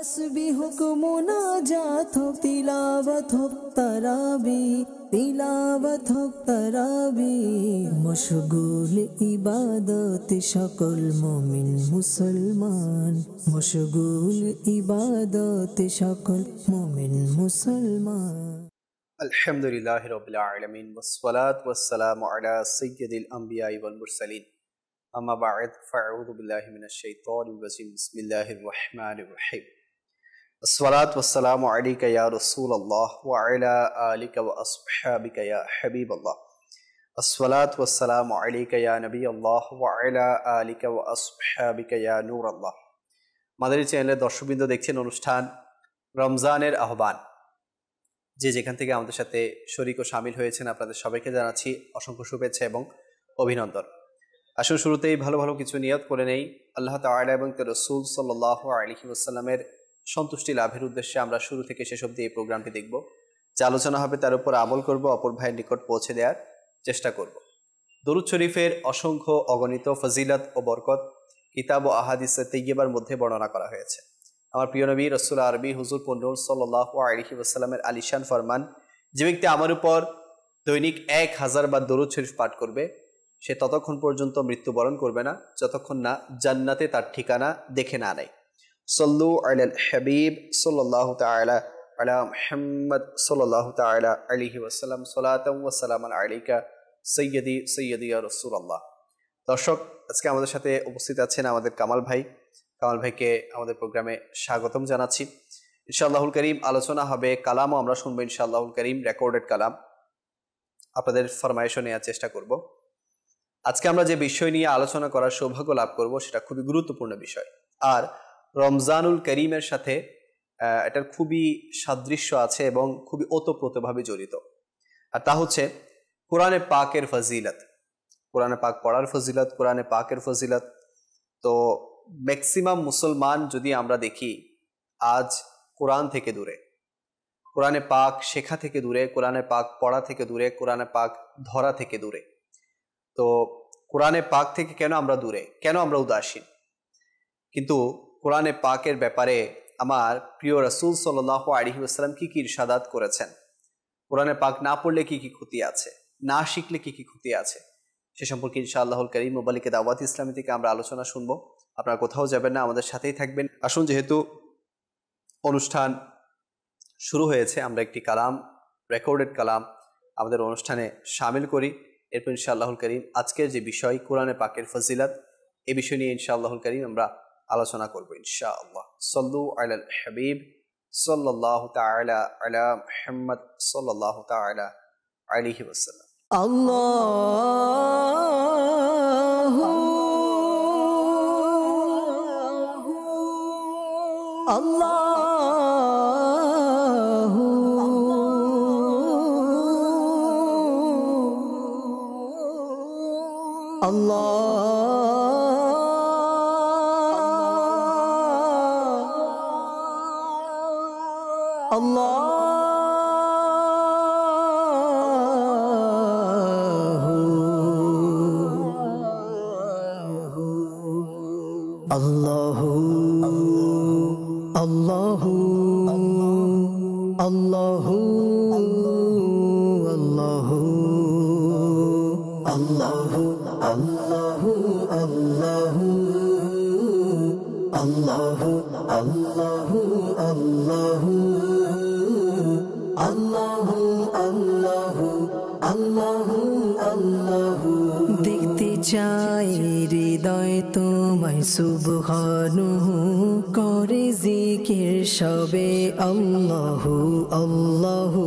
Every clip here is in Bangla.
تسبیح حکم و ناجات ہو تلاوت ہو ترابی تلاوت ہو ترابی مشغول عبادت شکل مومن مسلمان مشغول عبادت شکل مومن مسلمان الحمدللہ رب العالمین والصلاة والسلام علی سید الانبیاء والمرسلین اما بعد فاعوذ باللہ من الشیطان الرجیم بسم اللہ الرحمن الرحیم সালাত ওয়াসালাম আলী কয়া রসুল আল্লাহ ওয়াইলা আলা আলিকা হাবিব আল্লাহ আসসালাত ওয়াসালাম আলী কয়া নবী আল্লাহ ওয়াইলা আলা আলিকা ওয়া নূর আল্লাহ মাদারী চ্যানেলের দর্শকবৃন্দ দেখছেন অনুষ্ঠান রমজানের আহ্বান যে যেখান থেকে আমাদের সাথে শরিক ও সামিল হয়েছেন আপনাদের সবাইকে জানাচ্ছি অসংখ্য শুভেচ্ছা এবং অভিনন্দন আসুন শুরুতেই ভালো ভালো কিছু নিয়ত করে নেই আল্লাহ তালা এবং রসুল সাল্লাহ আলহি ওসাল্লামের সন্তুষ্টি লাভের উদ্দেশ্যে আমরা শুরু থেকে শেষ অব্দি এই প্রোগ্রামটি দেখব যা আলোচনা হবে তার উপর আমল করব অপর ভাইয়ের নিকট পৌঁছে দেওয়ার চেষ্টা করব দরুদ শরীফের অসংখ্য অগণিত ফজিলত ও বরকত কিতাব ও আহাদিসে তেইয়েবার মধ্যে বর্ণনা করা হয়েছে আমার প্রিয় নবী রসুল আরবি হুজুর পন্ডুল সাল্লাহ আলহি আলিশান ফরমান যে ব্যক্তি আমার উপর দৈনিক এক হাজার বা দরুদ শরীফ পাঠ করবে সে ততক্ষণ পর্যন্ত মৃত্যুবরণ করবে না যতক্ষণ না জান্নাতে তার ঠিকানা দেখে না নেয় সল্লু আল হাবিব সাল্লাহ তালা আলা মোহাম্মদ সাল্লাহ তালা আলিহি ওসালাম সালাতাম আলিকা সৈয়দি সৈয়দিয়া রসুল্লাহ দর্শক আজকে আমাদের সাথে উপস্থিত আছেন আমাদের কামাল ভাই কামাল ভাইকে আমাদের প্রোগ্রামে স্বাগতম জানাচ্ছি ইনশাআল্লাহুল করিম আলোচনা হবে কালামও আমরা শুনবো ইনশাআল্লাহুল করিম রেকর্ডেড কালাম আপনাদের ফরমায়েশন নেওয়ার চেষ্টা করব আজকে আমরা যে বিষয় নিয়ে আলোচনা করার সৌভাগ্য লাভ করব সেটা খুবই গুরুত্বপূর্ণ বিষয় আর রমজানুল করিমের সাথে এটার খুবই সাদৃশ্য আছে এবং খুবই ওতপ্রোতভাবে জড়িত আর তা হচ্ছে কোরআনে পাকের ফজিলত কোরআনে পাক পড়ার ফজিলত কোরআনে পাকের ফজিলত তো ম্যাক্সিমাম মুসলমান যদি আমরা দেখি আজ কোরআন থেকে দূরে কোরআনে পাক শেখা থেকে দূরে কোরআনে পাক পড়া থেকে দূরে কোরআনে পাক ধরা থেকে দূরে তো কোরআনে পাক থেকে কেন আমরা দূরে কেন আমরা উদাসীন কিন্তু কোরআনে পাকের ব্যাপারে আমার প্রিয় রসুল সাল্লাহ আলিহাস্লাম কী কী ইরশাদাত করেছেন কোরআনে পাক না পড়লে কি কি ক্ষতি আছে না শিখলে কি কি ক্ষতি আছে সে সম্পর্কে ইনশাআল্লাহুল করিম মোবালিকে দাওয়াত ইসলামী থেকে আমরা আলোচনা শুনবো আপনারা কোথাও যাবেন না আমাদের সাথেই থাকবেন আসুন যেহেতু অনুষ্ঠান শুরু হয়েছে আমরা একটি কালাম রেকর্ডেড কালাম আমাদের অনুষ্ঠানে সামিল করি এরপর ইনশাআল্লাহুল করিম আজকের যে বিষয় কোরআনে পাকের ফজিলাত এ বিষয় নিয়ে ইনশাআল্লাহুল করিম আমরা আলোচনা করবো ইনশা আল্লাহ সল্লু আল হাবিব সাল্লাহ তালা আলা মোহাম্মদ সাল্লাহ তালা আলিহি ওসাল্লাম الله الله الله চাই হৃদয় তোমায় শুভনু করে জিকির সবে আল্লাহু আল্লাহু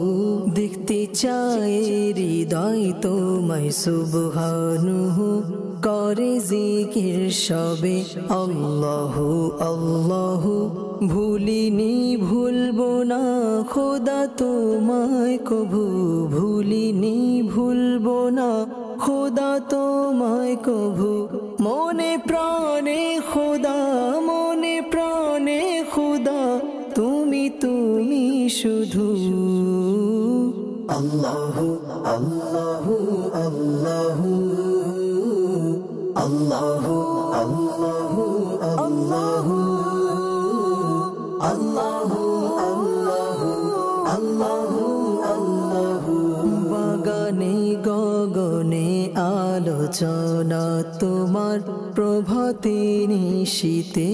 দেখতে চাই হৃদয় তোমায় শুভনু করে জিকির সবে আল্লাহু আল্লাহু ভুলিনি ভুলবো না খোদা তোমায় কভু ভুলিনি ভুলবো না খোদা তোমায় কভু মনে প্রাণে খোদা মনে প্রাণে খোদা তুমি তুমি শুধু আল্লাহ আল্লাহ আল্লাহ আল্লাহ আল্লাহ আল্লাহ আল্লাহ রচনা তোমার প্রভাতে নিশীতে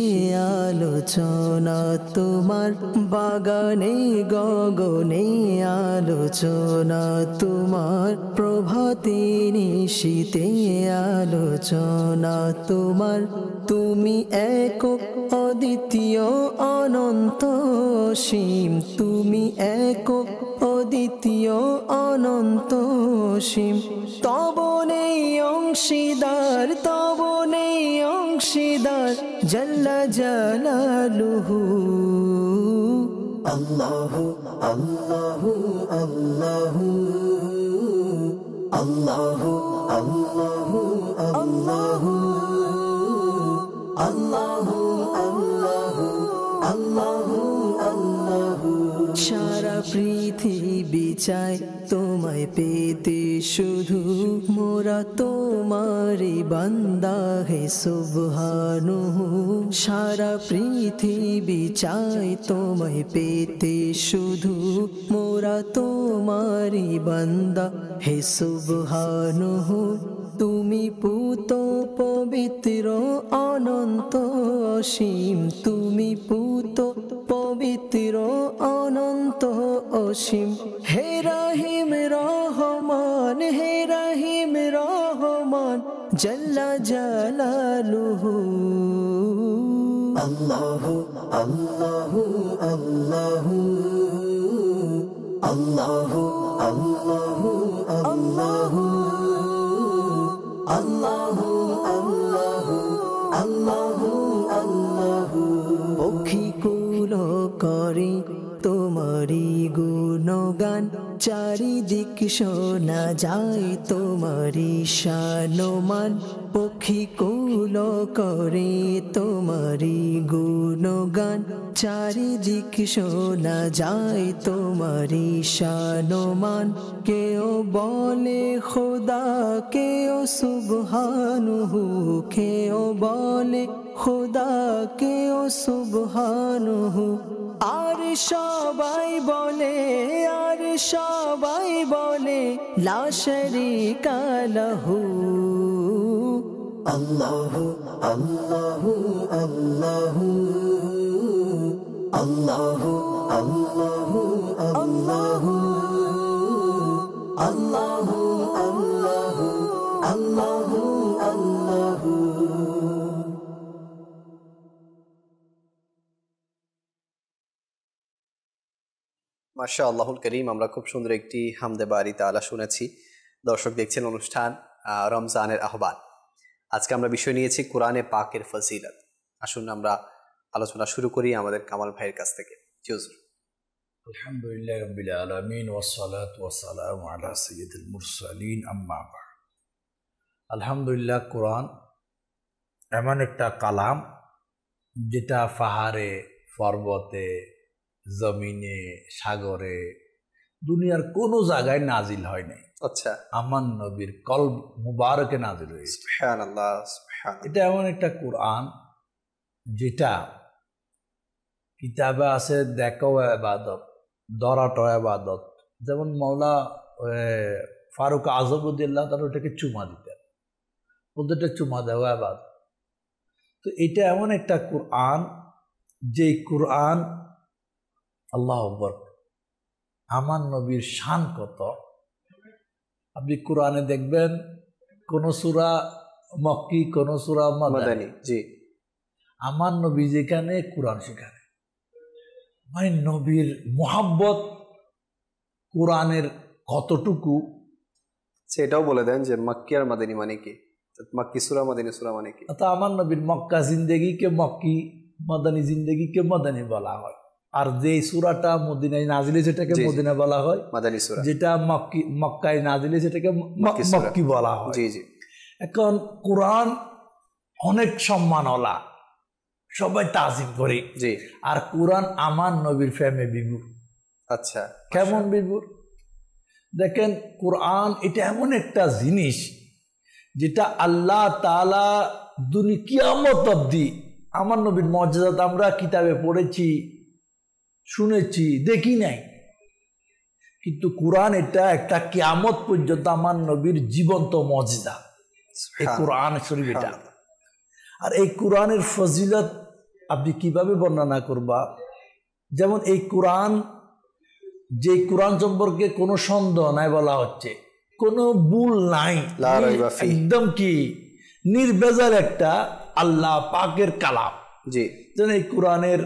আলোচনা তোমার বাগানে গগনে আলোচনা তোমার প্রভাতে নিশীতে আলোচনা তোমার তুমি এক অদ্বিতীয় অনন্ত সীম তুমি এক অদ্বিতীয় অনন্ত সীম তব নেই অংশীদার তব নেই অংশীদার জল্লা জালালুহু আল্লাহু আল্লাহু আল্লাহু আল্লাহু আল্লাহু আল্লাহু আল্লাহু আল্লাহু আল্লাহু সারা পৃথিবী চাই তোমায় পেতে শুধু মোরা তোমারি বান্দা হে শুভানু সারা পৃথিবী চাই তোমায় পেতে শুধু মোরা তোমারি বান্দা হে শুভানু তুমি পুত পবিত্র অনন্ত অসীম তুমি পুত পবিত্র অনন্ত অনন্ত অসীম হে রাহিম রহমান হে রাহিম রহমান জল্লা জালালু আল্লাহ আল্লাহ আল্লাহ আল্লাহ আল্লাহ আল্লাহ আল্লাহ আল্লাহ আল্লাহ আল্লাহ পক্ষী কুল করে تو مری گان চারিদিক শোনা যায় তোমার শানোমান পক্ষী কুল করে তোমারি গুণগান চারিদিক শোনা যায় তোমারি শানোমান কেউ বলে খোদা কেউ সুবহানুহু কেউ বলে খোদা কেউ সুবহানুহু আর সবাই বলে আর সব সবাই বলে লাশরি কালহু আল্লাহু আল্লাহু আল্লাহু আল্লাহু আল্লাহু আল্লাহু আল্লাহু আল্লাহু আল্লাহু মার্শা আল্লাহুল করিম আমরা খুব সুন্দর একটি হামদে বাড়ি তালা শুনেছি দর্শক দেখছেন অনুষ্ঠান রমজানের আহ্বান আজকে আমরা বিষয় নিয়েছি কোরআনে পাকের ফজিলত আসুন আমরা আলোচনা শুরু করি আমাদের কামাল ভাইয়ের কাছ থেকে আলহামদুলিল্লাহ আলহামদুলিল্লাহ কোরআন এমন একটা কালাম যেটা পাহাড়ে পর্বতে জমিনে সাগরে দুনিয়ার কোনো জায়গায় নাজিল হয় নাই আচ্ছা আমার নবীর কল মুবারকে নাজিল হয়েছে এটা এমন একটা কোরআন যেটা কিতাবে আছে দেখো আবাদত দরাটো আবাদত যেমন মৌলা ফারুক আজমুদ্দিল্লাহ তারা ওটাকে চুমা দিতেন ওদেরটা চুমা দেওয়া আবাদত তো এটা এমন একটা কোরআন যে কোরআন আল্লাহ আকবর আমার নবীর শান কত আপনি কোরআনে দেখবেন কোন সুরা মক্কি কোন সুরা মাদানি জি আমার নবী যেখানে কোরআন সেখানে মানে নবীর মোহাব্বত কোরআনের কতটুকু সেটাও বলে দেন যে মক্কি আর মাদানি মানে কি মক্কি সুরা মাদানি সুরা মানে কি তো মানে আমার নবীর মক্কা জিন্দেগি কে মক্কি মাদানি জিন্দেগি কে মাদানি বলা হয় আর যে সুরাটা মদিনায় নাজিলে সেটাকে মদিনা বলা হয় মাদানী সুরা যেটা মক্কি মক্কায় নাজিলে সেটাকে মক্কি বলা হয় জি জি এখন কোরআন অনেক সম্মানওয়ালা সবাই তাজিম করে জি আর কোরআন আমার নবীর ফ্যামে বিভুর আচ্ছা কেমন বিভুর দেখেন কোরআন এটা এমন একটা জিনিস যেটা আল্লাহ তালা দুনিকিয়ামত কিয়ামত অব্দি আমার নবীর মর্যাদা আমরা কিতাবে পড়েছি শুনেছি দেখি নাই কিন্তু কোরআন এটা একটা কেয়ামত পর্যন্ত আমার নবীর জীবন্ত মজদা কোরআন শরীফ এটা আর এই কোরআনের ফজিলত আপনি কিভাবে বর্ণনা করবা যেমন এই কোরআন যে কোরআন সম্পর্কে কোনো সন্দেহ নাই বলা হচ্ছে কোনো ভুল নাই একদম কি নির্বেজার একটা আল্লাহ পাকের কালাম জি যেন এই কোরআনের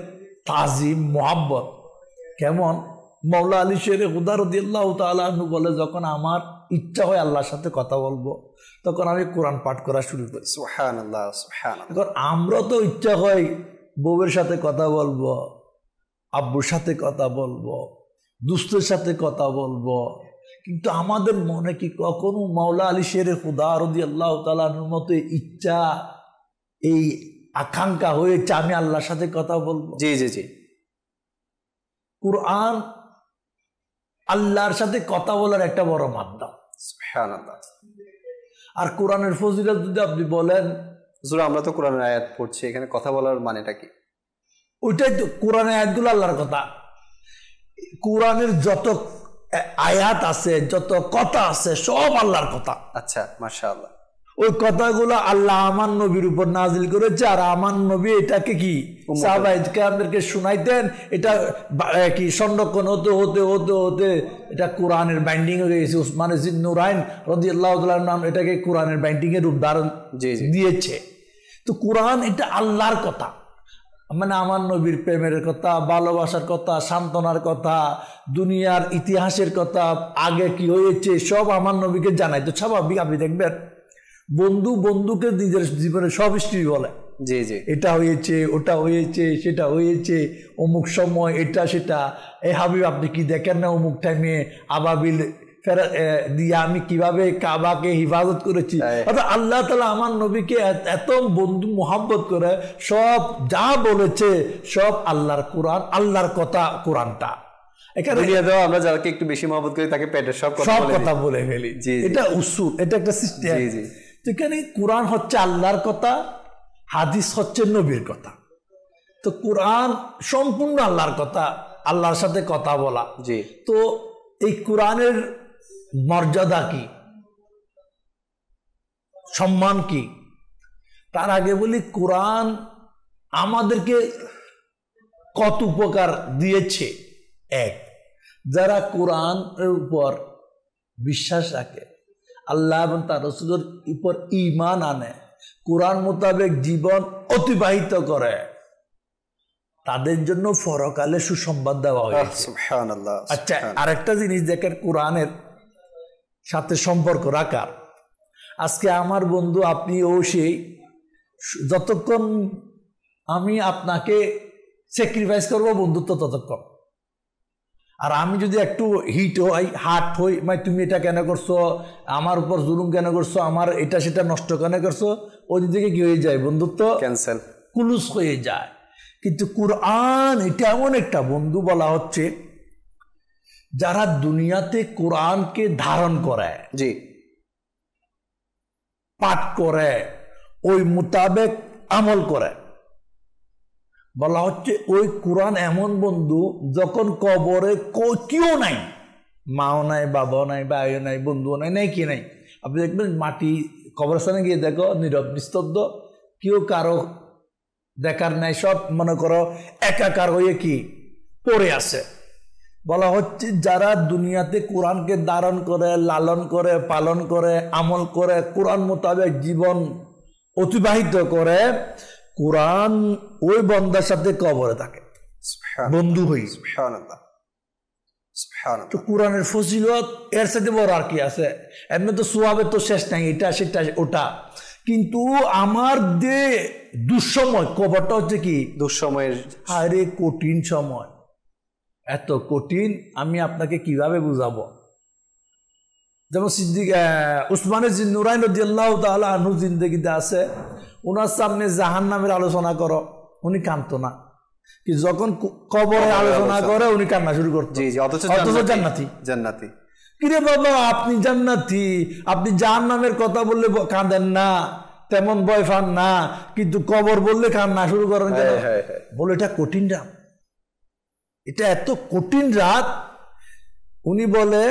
তাজিম মোহাব্বত কেমন মৌলা আলী শেরে হুদারদ্দিল্লাহ তালু বলে যখন আমার ইচ্ছা হয় আল্লাহর সাথে কথা বলবো তখন আমি কোরআন পাঠ করা শুরু করি এখন আমরা তো ইচ্ছা হয় বউয়ের সাথে কথা বলবো আব্বুর সাথে কথা বলবো দুস্তের সাথে কথা বলবো কিন্তু আমাদের মনে কি কখনো মাওলা আলী শেরে হুদারদি আল্লাহ তালার মতো ইচ্ছা এই আকাঙ্ক্ষা হয়েছে আমি আল্লাহর সাথে কথা বলবো জি জি জি কুরআন আল্লাহর সাথে কথা বলার একটা বড় মাধ্যম আর কোরআনের ফজিলত যদি আপনি বলেন আমরা তো কোরআন আয়াত পড়ছি এখানে কথা বলার মানেটা কি ওইটাই তো কোরআনের আয়াতগুলো আল্লাহর কথা কোরআনের যত আয়াত আছে যত কথা আছে সব আল্লাহর কথা আচ্ছা মাসা আল্লাহ ওই কথাগুলো আল্লাহ আমার নবীর উপর নাজিল করেছে আর আমার নবী এটাকে কি আমাদেরকে শুনাইতেন এটা কি সংরক্ষণ হতে হতে হতে হতে এটা কোরআনের বাইন্ডিং হয়ে গেছে উসমান নুরাইন রদি নাম এটাকে কোরআনের বাইন্ডিংয়ের রূপ ধারণ দিয়েছে তো কোরআন এটা আল্লাহর কথা মানে আমার নবীর প্রেমের কথা ভালোবাসার কথা সান্ত্বনার কথা দুনিয়ার ইতিহাসের কথা আগে কি হয়েছে সব আমার নবীকে জানাই তো স্বাভাবিক আপনি দেখবেন বন্ধু বন্ধুকে নিজের জীবনে সব স্ত্রী বলে জি জি এটা হয়েছে ওটা হয়েছে সেটা হয়েছে অমুক সময় এটা সেটা এ হাবিব আপনি কি দেখেন না অমুক টাইমে আবাবিল ফেরা দিয়ে আমি কিভাবে কাবাকে হিফাজত করেছি আল্লাহ তালা আমার নবীকে এত বন্ধু মোহাম্মত করে সব যা বলেছে সব আল্লাহর কোরআন আল্লাহর কথা কোরআনটা এখানে আমরা যাকে একটু বেশি মহব্বত করি তাকে পেটের সব কথা বলে ফেলি এটা উসুল এটা একটা সিস্টেম যেখানে কোরআন হচ্ছে আল্লাহর কথা হাদিস হচ্ছে নবীর কথা তো কোরআন সম্পূর্ণ আল্লাহর কথা আল্লাহর সাথে কথা বলা জি তো এই কোরআনের মর্যাদা কি সম্মান কি তার আগে বলি কোরআন আমাদেরকে কত উপকার দিয়েছে এক যারা কোরআনের উপর বিশ্বাস রাখে আল্লাহ এবং তার রসুলের উপর ইমান আনে কোরআন মোতাবেক জীবন অতিবাহিত করে তাদের জন্য ফরকালে সুসংবাদ দেওয়া হয়েছে আচ্ছা আরেকটা জিনিস দেখেন কোরআনের সাথে সম্পর্ক রাখার আজকে আমার বন্ধু আপনি ও সেই যতক্ষণ আমি আপনাকে স্যাক্রিফাইস করবো বন্ধুত্ব ততক্ষণ আর আমি যদি একটু হিট হই হার্ট হই মানে তুমি এটা কেন করছো আমার উপর জুলুম কেন করছো আমার এটা সেটা নষ্ট কেন করছো ওই দিকে কি হয়ে যায় বন্ধুত্ব ক্যান্সেল কুলুস হয়ে যায় কিন্তু কোরআন এটা এমন একটা বন্ধু বলা হচ্ছে যারা দুনিয়াতে কোরআনকে ধারণ করে জি পাঠ করে ওই মোতাবেক আমল করে বলা হচ্ছে ওই কোরআন এমন বন্ধু যখন কবরে কেউ নাই মাও নাই বাবাও নাই ভাইও নাই বন্ধুও নাই নাই কি নাই আপনি দেখবেন মাটি কবরস্থানে গিয়ে দেখো নীরব নিস্তব্ধ কেউ কারো দেখার নাই সব মনে করো একাকার হয়ে কি পড়ে আছে বলা হচ্ছে যারা দুনিয়াতে কোরআনকে ধারণ করে লালন করে পালন করে আমল করে কোরআন মোতাবেক জীবন অতিবাহিত করে কোরআন ওই বন্দার সাথে কবরে থাকে বন্ধু হই তো কোরআনের ফজিলত এর সাথে বড় আর কি আছে এমনি তো সোয়াবে তো শেষ নাই এটা সেটা ওটা কিন্তু আমার দে দুঃসময় কবরটা হচ্ছে কি দুঃসময়ের আরে কঠিন সময় এত কঠিন আমি আপনাকে কিভাবে বুঝাবো যেমন সিদ্দিক উসমানের জিন্নুরাইন রদিয়াল্লাহ তাহলে আনু জিন্দগিতে আছে ওনার সামনে জাহান নামের আলোচনা করো উনি কাঁদতো না কি যখন কবরে আলোচনা করে উনি কান্না শুরু করতো জান্নাতি জান্নাতি কিরে বাবা আপনি জান্নাতি আপনি জাহান নামের কথা বললে কাঁদেন না তেমন বয় ফান না কিন্তু কবর বললে কান্না শুরু করেন হ্যাঁ, হ্যাঁ, হ্যাঁ। বলে এটা কঠিন রাত এটা এত কঠিন রাত উনি বলে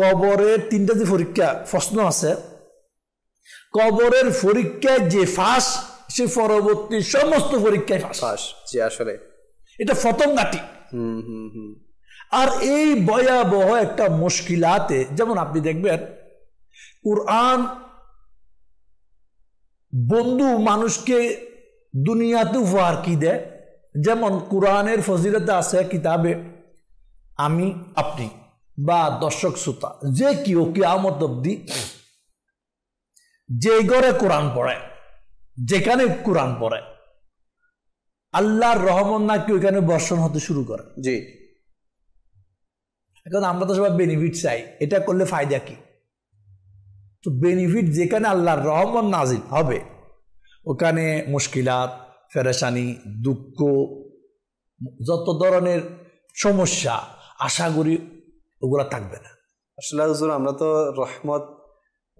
কবরের তিনটা যে পরীক্ষা প্রশ্ন আছে কবরের পরীক্ষায় যে ফাঁস সে পরবর্তী সমস্ত পরীক্ষায় ফাঁস ফাঁস আসলে এটা ফতম আর এই ভয়াবহ একটা মুশকিলাতে যেমন আপনি দেখবেন কোরআন বন্ধু মানুষকে দুনিয়াতে উপহার কি দেয় যেমন কোরআনের ফজিলতে আছে কিতাবে আমি আপনি বা দর্শক শ্রোতা যে কে আমত অব্দি যে ঘরে কোরআন পড়ে যেখানে কোরআন পড়ে আল্লাহর রহমত নাকি ওইখানে বর্ষণ হতে শুরু করে জি এখন আমরা তো সবাই বেনিফিট চাই এটা করলে ফায়দা কি তো বেনিফিট যেখানে আল্লাহর রহমান নাজিল হবে ওখানে মুশকিলাত ফেরেশানি দুঃখ যত ধরনের সমস্যা আশা করি ওগুলা থাকবে না আসলে আমরা তো রহমত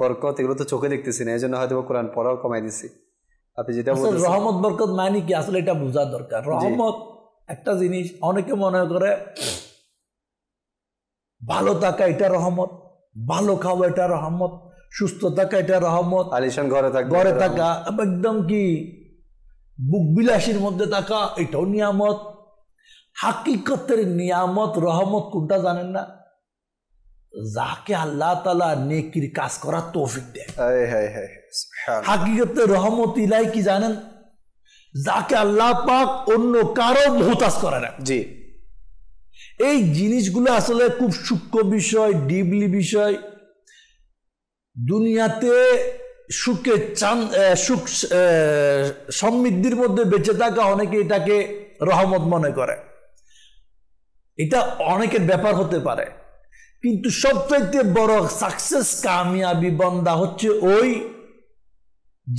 বরকত এগুলো তো চোখে দেখতেছি না এই জন্য হয়তো কোরআন পড়াও কমাই দিছি আপনি যেটা আচ্ছা, রহমত বরকত মানে কি আসলে এটা বোঝা দরকার রহমত একটা জিনিস অনেকে মনে করে ভালো থাকা এটা রহমত ভালো খাওয়া এটা রহমত সুস্থ থাকা এটা রহমত আলিশান ঘরে থাকা ঘরে থাকা একদম কি বুক বিলাসীর মধ্যে থাকা এটাও নিয়ামত হাকিকতের নিয়ামত রহমত কোনটা জানেন না যাকে আল্লাহ তালা নেকির কাজ করার তৌফিক দেয় হাকিগতের রহমত ইলাই কি জানেন যাকে আল্লাহ পাক অন্য কারো মহতাজ করে না জি এই জিনিসগুলো আসলে খুব সূক্ষ্ম বিষয় ডিপলি বিষয় দুনিয়াতে সুখে চান সুখ সমৃদ্ধির মধ্যে বেঁচে থাকা অনেকে এটাকে রহমত মনে করে এটা অনেকের ব্যাপার হতে পারে কিন্তু সবচাইতে বড় সাকসেস কামিয়াবি বন্দা হচ্ছে ওই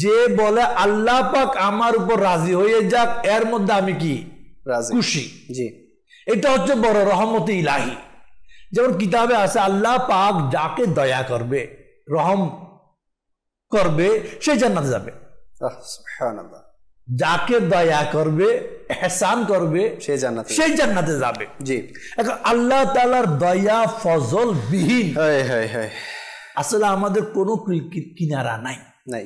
যে বলে আল্লাহ পাক আমার উপর রাজি হয়ে যাক এর মধ্যে আমি কি খুশি জি এটা হচ্ছে বড় রহমত ইলাহি যেমন কিতাবে আছে আল্লাহ পাক যাকে দয়া করবে রহম করবে সেই জান্নাতে যাবে যাকে দয়া করবে হেসান করবে সেই জান্নাতে সেই জান্নাতে যাবে জি এখন আল্লাহ তালার দয়া ফজল বিহীন আসলে আমাদের কোনো কিনারা নাই নাই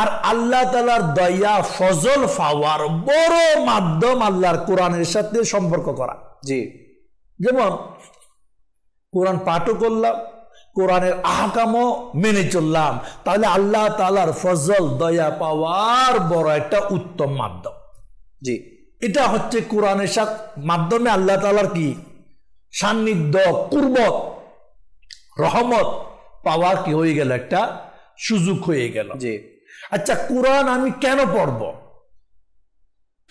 আর আল্লাহ তালার দয়া ফজল ফাওয়ার বড় মাধ্যম আল্লাহর কোরআনের সাথে সম্পর্ক করা জি যেমন কোরআন পাঠও করলাম কোরআনের আহকামও মেনে চললাম তাহলে আল্লাহ তালার ফজল দয়া পাওয়ার বড় একটা উত্তম মাধ্যম জি এটা হচ্ছে কোরআনের মাধ্যমে আল্লাহ তালার কি সান্নিধ্য কুর্বত রহমত পাওয়ার কি হয়ে গেল একটা সুযোগ হয়ে গেল জি আচ্ছা কোরআন আমি কেন পড়ব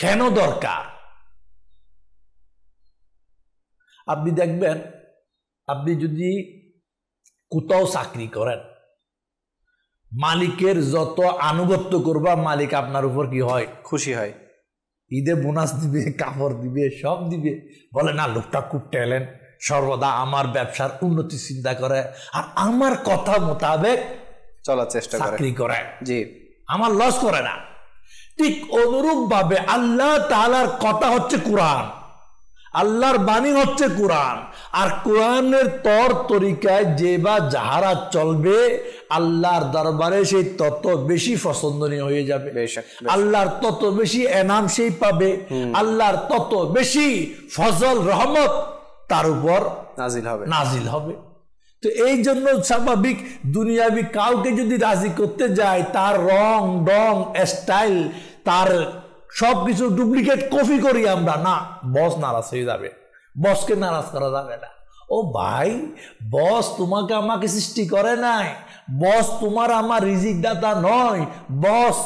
কেন দরকার আপনি দেখবেন আপনি যদি কোথাও চাকরি করেন মালিকের যত আনুগত্য করবা মালিক আপনার উপর কি হয় খুশি হয় ঈদে বোনাস দিবে কাপড় দিবে সব দিবে বলে না লোকটা খুব ট্যালেন্ট সর্বদা আমার ব্যবসার উন্নতি চিন্তা করে আর আমার কথা মোতাবেক চলার চেষ্টা চাকরি করে জি আমার লস করে না ঠিক অনুরূপ ভাবে আল্লাহ তালার কথা হচ্ছে কোরআন আল্লাহর বাণী হচ্ছে কোরআন আর কোরআনের তর তরিকায় যে বা যাহারা চলবে আল্লাহর দরবারে সেই তত বেশি পছন্দনীয় হয়ে যাবে আল্লাহর তত বেশি এনাম সেই পাবে আল্লাহর তত বেশি ফজল রহমত তার উপর নাজিল হবে নাজিল হবে তো এই জন্য স্বাভাবিক দুনিয়াবি কাউকে যদি রাজি করতে যায় তার রং ডং স্টাইল তার সব কিছু ডুপ্লিকেট কপি করি আমরা না বস নারাজ হয়ে যাবে বসকে নারাজ করা যাবে না ও ভাই বস তোমাকে আমাকে সৃষ্টি করে নাই বস তোমার আমার রিজিক দাতা নয় বস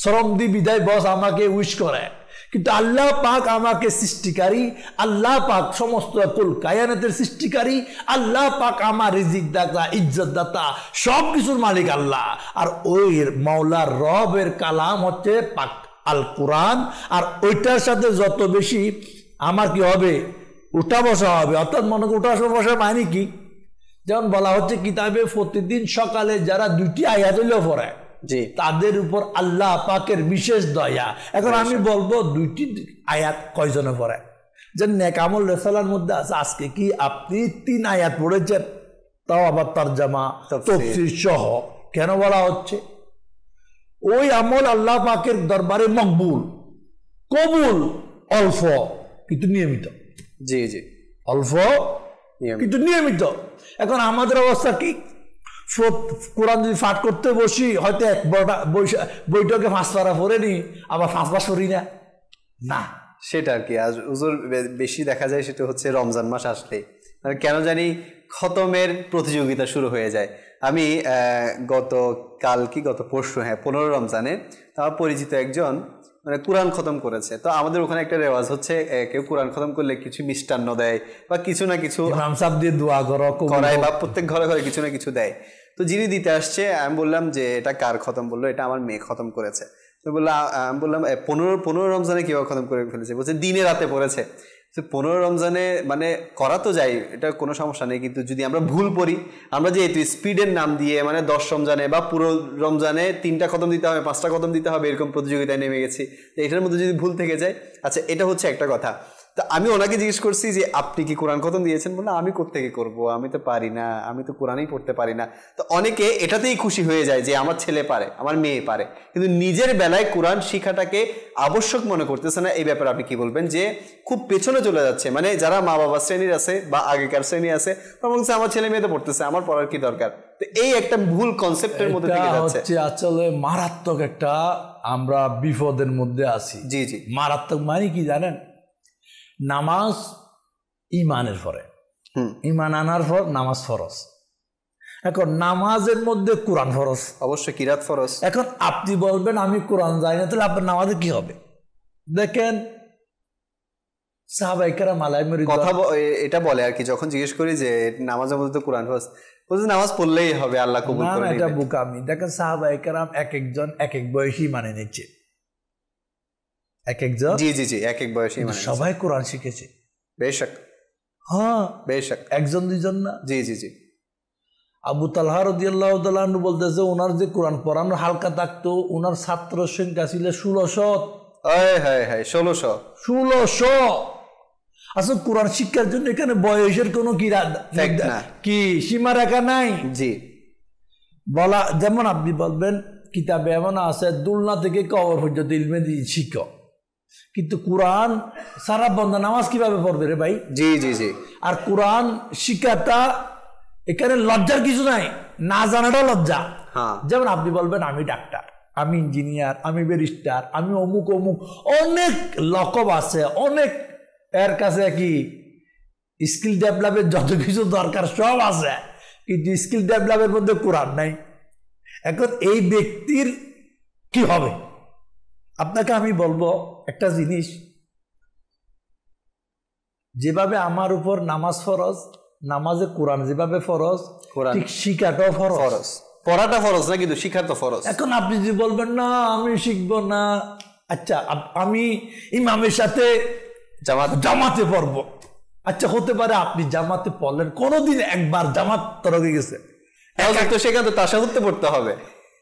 শ্রম দি বিদায় বস আমাকে উইশ করে কিন্তু আল্লাহ পাক আমাকে সৃষ্টিকারী আল্লাহ পাক সমস্ত কুল কায়ানাতের সৃষ্টিকারী আল্লাহ পাক আমার রিজিক দাতা ইজ্জত দাতা সব কিছুর মালিক আল্লাহ আর ওই মাওলার রবের কালাম হচ্ছে পাক আল কোরআন আর ওইটার সাথে যত বেশি আমার কি হবে উঠা বসা হবে অর্থাৎ মনে করি উঠা বসা মানে কি যেমন বলা হচ্ছে কিতাবে প্রতিদিন সকালে যারা দুটি আয়াতুল্লাহ পড়ায় যে তাদের উপর আল্লাহ পাকের বিশেষ দয়া এখন আমি বলবো দুইটি আয়াত কয়জনে পড়ায় যে নেকামল রেসালার মধ্যে আছে আজকে কি আপনি তিন আয়াত পড়েছেন তাও আবার তার জামা তফসির সহ কেন বলা হচ্ছে ওই আমল আল্লাহ পাকের দরবারে মকবুল কবুল অল্প কিন্তু নিয়মিত জি জি অল্প কিন্তু নিয়মিত এখন আমাদের অবস্থা কি কোরআন যদি পাঠ করতে বসি হয়তো এক বৈঠকে ফাঁস পারা পড়ে নি আবার ফাঁস পাস সরি না না সেটা আর কি আজ উজুর বেশি দেখা যায় সেটা হচ্ছে রমজান মাস আসলে মানে কেন জানি খতমের প্রতিযোগিতা শুরু হয়ে যায় আমি গত কাল কি গত পরশু হ্যাঁ পনেরো রমজানে তার পরিচিত একজন মানে কোরআন খতম করেছে তো আমাদের ওখানে একটা রেওয়াজ হচ্ছে কেউ কোরআন খতম করলে কিছু মিষ্টান্ন দেয় বা কিছু না কিছু হামসাব দিয়ে বা প্রত্যেক ঘরে ঘরে কিছু না কিছু দেয় তো যিনি দিতে আসছে আমি বললাম যে এটা কার খতম বললো এটা আমার মেয়ে খতম করেছে তো বললাম আমি বললাম পনেরো পনেরো রমজানে কেউ খতম করে ফেলেছে বলছে দিনে রাতে পড়েছে পনেরো রমজানে মানে করা তো যায় এটা কোনো সমস্যা নেই কিন্তু যদি আমরা ভুল পড়ি আমরা যেহেতু স্পিডের নাম দিয়ে মানে দশ রমজানে বা পুরো রমজানে তিনটা কদম দিতে হবে পাঁচটা কদম দিতে হবে এরকম প্রতিযোগিতায় নেমে গেছি এটার মধ্যে যদি ভুল থেকে যায় আচ্ছা এটা হচ্ছে একটা কথা তা আমি ওনাকে জিজ্ঞেস করছি যে আপনি কি কোরআন খতম দিয়েছেন বলে আমি করতে কি করব আমি তো পারি না আমি তো কোরআনই পড়তে পারি না তো অনেকে এটাতেই খুশি হয়ে যায় যে আমার ছেলে পারে আমার মেয়ে পারে কিন্তু নিজের বেলায় কোরআন শিক্ষাটাকে আবশ্যক মনে করতেছে না এই ব্যাপারে আপনি কি বলবেন যে খুব পেছনে চলে যাচ্ছে মানে যারা মা বাবা শ্রেণীর আছে বা আগেকার শ্রেণী আছে তখন বলছে আমার ছেলে মেয়ে তো পড়তেছে আমার পড়ার কি দরকার তো এই একটা ভুল কনসেপ্টের মধ্যে যাচ্ছে আসলে মারাত্মক একটা আমরা বিপদের মধ্যে আছি জি জি মারাত্মক মানে কি জানেন নামাজ ইমানের পরে ইমান আনার পর নামাজ ফরজ এখন নামাজের মধ্যে কোরআন ফরজ অবশ্যই কিরাত ফরজ এখন আপনি বলবেন আমি কোরআন যাই না তাহলে আপনার নামাজে কি হবে দেখেন সাহাবাইকারা মালায় মেরি কথা এটা বলে আর কি যখন জিজ্ঞেস করি যে নামাজের মধ্যে তো কোরআন ফরজ বলছে নামাজ পড়লেই হবে আল্লাহ কবুল করে এটা বুকামি দেখেন সাহাবাইকারাম এক একজন এক এক বয়সী মানে নিচ্ছে এক জি জি জি এক এক বয়সে সবাই কোরআন শিখেছে বেশক হ্যাঁ বেশক একজন দুইজন না জি জি জি আবু তালহা তালু ওনার যে কোরআন হালকা থাকতো ওনার ছাত্র সংখ্যা ছিল আসলে কোরআন শিক্ষার জন্য এখানে বয়সের কোন কি কি রেখা নাই জি বলা যেমন আপনি বলবেন কিতাবে এমন আছে দুলনা থেকে কবর পর্যন্ত ইলমে শিক্ষক কিন্তু কোরআন সারা বন্ধ নামাজ কিভাবে পড়বে রে ভাই জি জি জি আর কোরআন শিকাটা এখানে লজ্জার কিছু নাই না জানাটা লজ্জা হ্যাঁ। যেমন আপনি বলবেন আমি ডাক্তার আমি ইঞ্জিনিয়ার আমি ব্যারিস্টার আমি অমুক অমুক অনেক লকব আছে অনেক এর কাছে কি স্কিল ডেভেলপের যত কিছু দরকার সব আছে কিন্তু স্কিল ডেভেলপের মধ্যে কোরআন নাই এখন এই ব্যক্তির কি হবে আপনাকে আমি বলবো একটা জিনিস যেভাবে আমার উপর নামাজ ফরজ নামাজে কোরআন যেভাবে ফরজ ঠিক শিখাটাও ফরজ পড়াটা ফরজ না কিন্তু শিখা তো ফরজ এখন আপনি যদি বলবেন না আমি শিখবো না আচ্ছা আমি ইমামের সাথে জামাত জামাতে পড়বো আচ্ছা হতে পারে আপনি জামাতে পড়লেন কোনোদিন একবার জামাত তরকে গেছে তো সেখানে তো করতে পড়তে হবে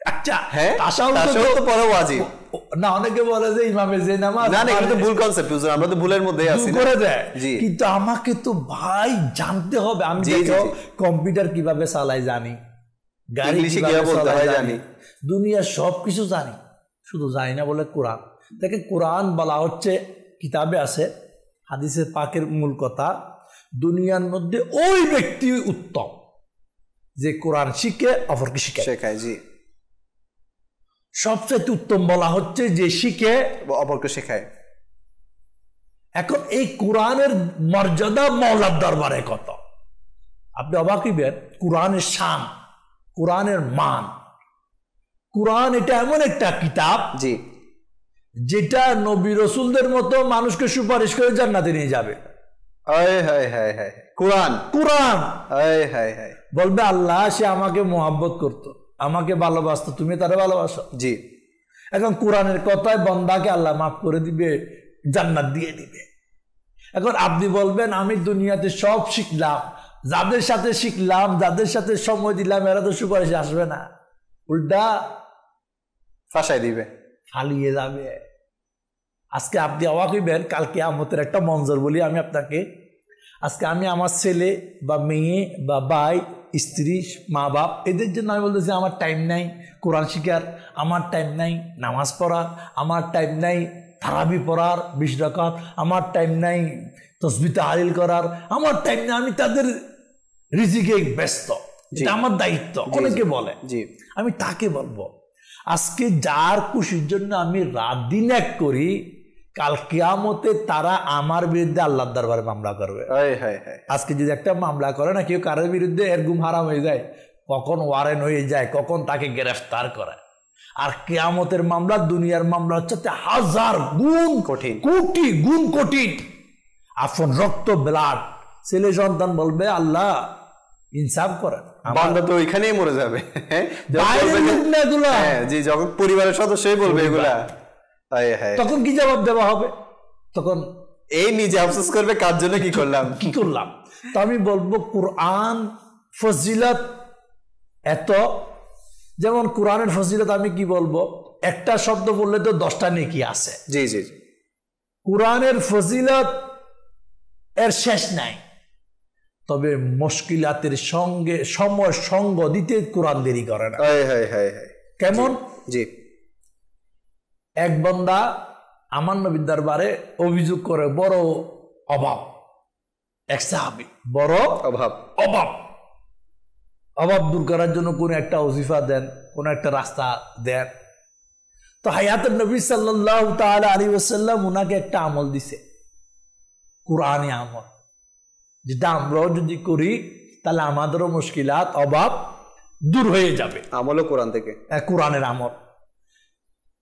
আমাকে তো ভাই জানতে হবে আমি কম্পিউটার কিভাবে চালাই জানি জানি দুনিয়া সবকিছু জানি শুধু জানি না বলে কোরআন দেখে কোরআন বলা হচ্ছে কিতাবে আছে হাদিসের পাকের মূল কথা দুনিয়ার মধ্যে ওই ব্যক্তি উত্তম যে কোরআন শিখে অপরকে শিখে শেখায় জি সবচেয়ে উত্তম বলা হচ্ছে যে শিখে অপরকে শেখায় এখন এই কোরআনের মর্যাদা মৌলার দরবারে কত আপনি অবাক হইবেন কোরআনের শান কোরআনের মান কোরআন এটা এমন একটা কিতাব জি যেটা নবী রসুলদের মতো মানুষকে সুপারিশ করে জান্নাতে নিয়ে যাবে কোরআন কোরআন বলবে আল্লাহ সে আমাকে মোহাব্বত করতো আমাকে ভালোবাসতো তুমি তারা ভালোবাসো জি এখন কোরআনের কথায় বন্দাকে আল্লাহ মাফ করে দিবে জান্নাত দিয়ে দিবে এখন আপনি বলবেন আমি দুনিয়াতে সব শিখলাম যাদের সাথে শিখলাম যাদের সাথে সময় দিলাম এরা তো সুপারিশ আসবে না উল্টা ফাঁসাই দিবে ফালিয়ে যাবে আজকে আপনি অবাক হইবেন কালকে আমতের একটা মঞ্জর বলি আমি আপনাকে আজকে আমি আমার ছেলে বা মেয়ে বা ভাই স্ত্রী মা বাপ এদের জন্য আমি বলতেছি আমার টাইম নাই কোরআন শিকার আমার টাইম নাই নামাজ পড়া আমার টাইম নাই থারাবি পড়ার বিশ ডাকাত আমার টাইম নাই তসবিতে হালিল করার আমার টাইম নাই আমি তাদের রিজিকে ব্যস্ত আমার দায়িত্ব অনেকে বলে আমি তাকে বলবো আজকে যার খুশির জন্য আমি রাত দিন এক করি কাল কেয়ামতে তারা আমার বিরুদ্ধে আল্লাহ দরবারে মামলা করবে আজকে যদি একটা মামলা করে না কেউ কারোর বিরুদ্ধে এর গুম হারাম হয়ে যায় কখন ওয়ারেন হয়ে যায় কখন তাকে গ্রেফতার করে আর কেয়ামতের মামলা দুনিয়ার মামলা হচ্ছে হাজার গুণ কঠিন কোটি গুণ কঠিন আপন রক্ত ব্লাড ছেলে সন্তান বলবে আল্লাহ ইনসাফ করে বান্দা তো ওইখানেই মরে যাবে হ্যাঁ? হ্যাঁ, জি পরিবারের সদস্যই বলবে এগুলা হ্যাঁ। তখন কি জবাব দেওয়া হবে তখন এই নিজে আফসোস করবে কার জন্য কি করলাম কি করলাম তো আমি বলবো কোরআন ফজিলত এত যেমন কোরআনের ফজিলত আমি কি বলবো একটা শব্দ বললে তো দশটা নেকি আছে জি জি কোরআনের ফজিলত এর শেষ নাই তবে মুশকিলাতের সঙ্গে সময় সঙ্গ দিতে কোরআন দেরি করে না কেমন জি এক বন্দা আমার বিদ্যার বারে অভিযোগ করে বড় অভাব এক সাহাবি বড় অভাব অভাব অভাব দূর করার জন্য কোন একটা অজিফা দেন কোনো একটা রাস্তা দেন তো হায়াতের নবী সাল্লাহ আলী ওসাল্লাম ওনাকে একটা আমল দিছে কোরআনে আমল যেটা আমরাও যদি করি তাহলে আমাদেরও মুশকিলাত অভাব দূর হয়ে যাবে আমলও কোরআন থেকে কোরআনের আমল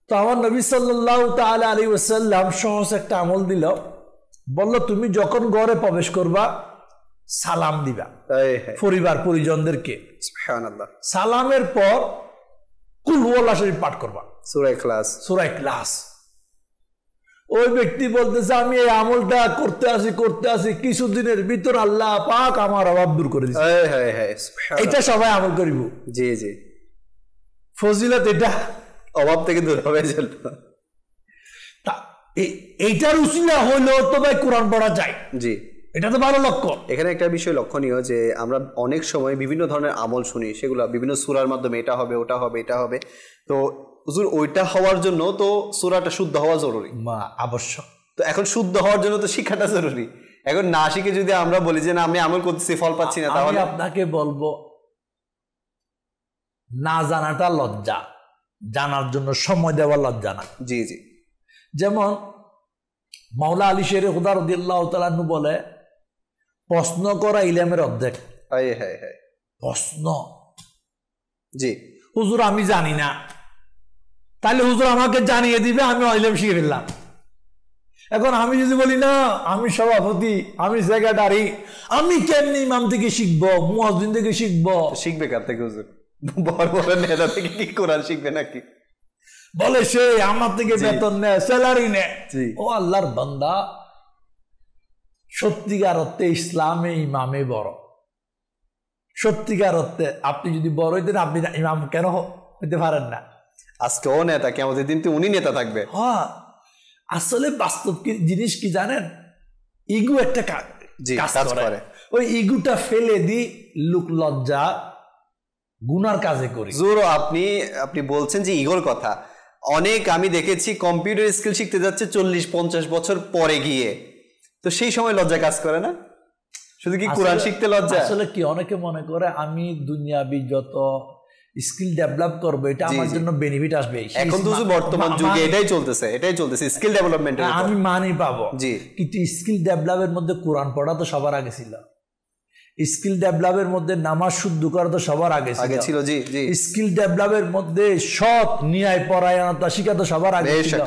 তো আমার নবী সাল্লাহ তাল আলী ওসাল্লাম সহজ একটা আমল দিল বলল তুমি যখন গড়ে প্রবেশ করবা সালাম দিবা পরিবার পরিজনদেরকে সালামের পর শরীফ পাঠ করবা সুরাই ক্লাস সুরাই ক্লাস ওই ব্যক্তি বলতেছে আমি এই আমলটা করতে আসি করতে আসি কিছুদিনের ভিতর আল্লাহ পাক আমার অভাব দূর করে এটা সবাই আমল করিব জি জি ফজিলত এটা অভাব থেকে দূর হয়ে জন্য তা এইটার উচিলা হইলেও তো ভাই কোরআন পড়া যায় জি এটা তো ভালো লক্ষ্য এখানে একটা বিষয় লক্ষণীয় যে আমরা অনেক সময় বিভিন্ন ধরনের আমল শুনি সেগুলো বিভিন্ন সুরার মাধ্যমে এটা হবে ওটা হবে এটা হবে তো হুজুর ওইটা হওয়ার জন্য তো সুরাটা শুদ্ধ হওয়া জরুরি মা আবশ্যক তো এখন শুদ্ধ হওয়ার জন্য তো শিক্ষাটা জরুরি এখন না শিখে যদি আমরা বলি যে না আমি আমল করতেছি ফল পাচ্ছি না তাহলে আপনাকে বলবো না জানাটা লজ্জা জানার জন্য সময় দেওয়া লজ্জা না জি জি যেমন মাওলা আলী শের হুদার দিল্লাহ বলে প্রশ্ন করা ইলামের অর্ধেক প্রশ্ন জি হুজুর আমি জানি না তাহলে হুজুর আমাকে জানিয়ে দিবে আমি ইলাম শিখে ফেললাম এখন আমি যদি বলি না আমি সভাপতি আমি সেক্রেটারি আমি কেমনি ইমাম থেকে শিখবো মুহাজিন থেকে শিখবো শিখবে কার থেকে হুজুর বড় বড় নেতা থেকে কি কোরআন শিখবে নাকি বলে সে আমার থেকে বেতন স্যালারি ও আল্লাহর বান্দা সত্যিকার অর্থে ইসলামে ইমামে বড় সত্যিকার অর্থে আপনি যদি বড় হইতেন আপনি ইমাম কেন হইতে পারেন না আজকে ও নেতা কেমন দিন তো উনি নেতা থাকবে হ্যাঁ আসলে বাস্তব কি জিনিস কি জানেন ইগু একটা কাজ করে ওই ইগুটা ফেলে দি লোক লজ্জা গুনার কাজে করি জোরো আপনি আপনি বলছেন যে ইগোর কথা অনেক আমি দেখেছি কম্পিউটার স্কিল শিখতে যাচ্ছে চল্লিশ পঞ্চাশ বছর পরে গিয়ে তো সেই সময় লজ্জা কাজ করে না শুধু কি কোরআন শিখতে লজ্জা আসলে কি অনেকে মনে করে আমি দুনিয়াবি যত স্কিল ডেভেলপ করব এটা আমার জন্য বেনিফিট আসবে এখন তো বর্তমান যুগে এটাই চলতেছে এটাই চলতেছে স্কিল হ্যাঁ, ডেভেলপমেন্ট আমি মানি পাবো জি কিন্তু স্কিল ডেভেলপের মধ্যে কোরআন পড়া তো সবার আগে ছিল স্কিল ডেভেলপের মধ্যে নামাজ শুদ্ধ করা তো সবার আগে আগে ছিল জি স্কিল ডেভেলপের মধ্যে সৎ ন্যায় পরায়ণতা শিখা তো সবার আগে ছিল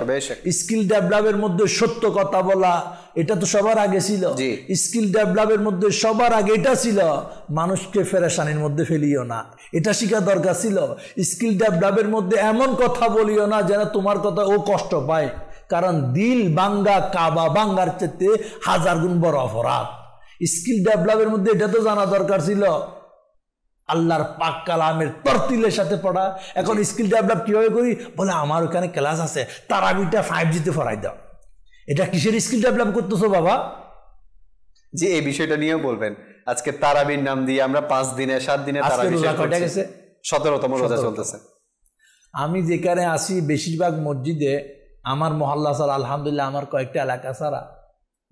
স্কিল ডেভেলপের মধ্যে সত্য কথা বলা এটা তো সবার আগে ছিল স্কিল ডেভেলপের মধ্যে সবার আগে এটা ছিল মানুষকে ফেরেশানির মধ্যে ফেলিও না এটা শিখা দরকার ছিল স্কিল ডেভেলপের মধ্যে এমন কথা বলিও না যেন তোমার কথা ও কষ্ট পায় কারণ দিল বাঙ্গা কাবা বাঙ্গার চেতে হাজার গুণ বড় অপরাধ স্কিল ডেভেলপের মধ্যে এটা তো জানা দরকার ছিল আল্লাহর পাক কালামের তরতিলের সাথে পড়া এখন স্কিল ডেভেলপ কীভাবে করি বলে আমার ওখানে ক্লাস আছে তার আবিটা ফাইভ জিতে ফরাই দাও এটা কিসের স্কিল ডেভেলপ করতেছো বাবা যে এই বিষয়টা নিয়েও বলবেন আজকে তারাবির নাম দিয়ে আমরা পাঁচ দিনে সাত দিনে সতেরোতম রোজা চলতেছে আমি যেখানে আসি বেশিরভাগ মসজিদে আমার মহল্লা সার আলহামদুলিল্লাহ আমার কয়েকটা এলাকা ছাড়া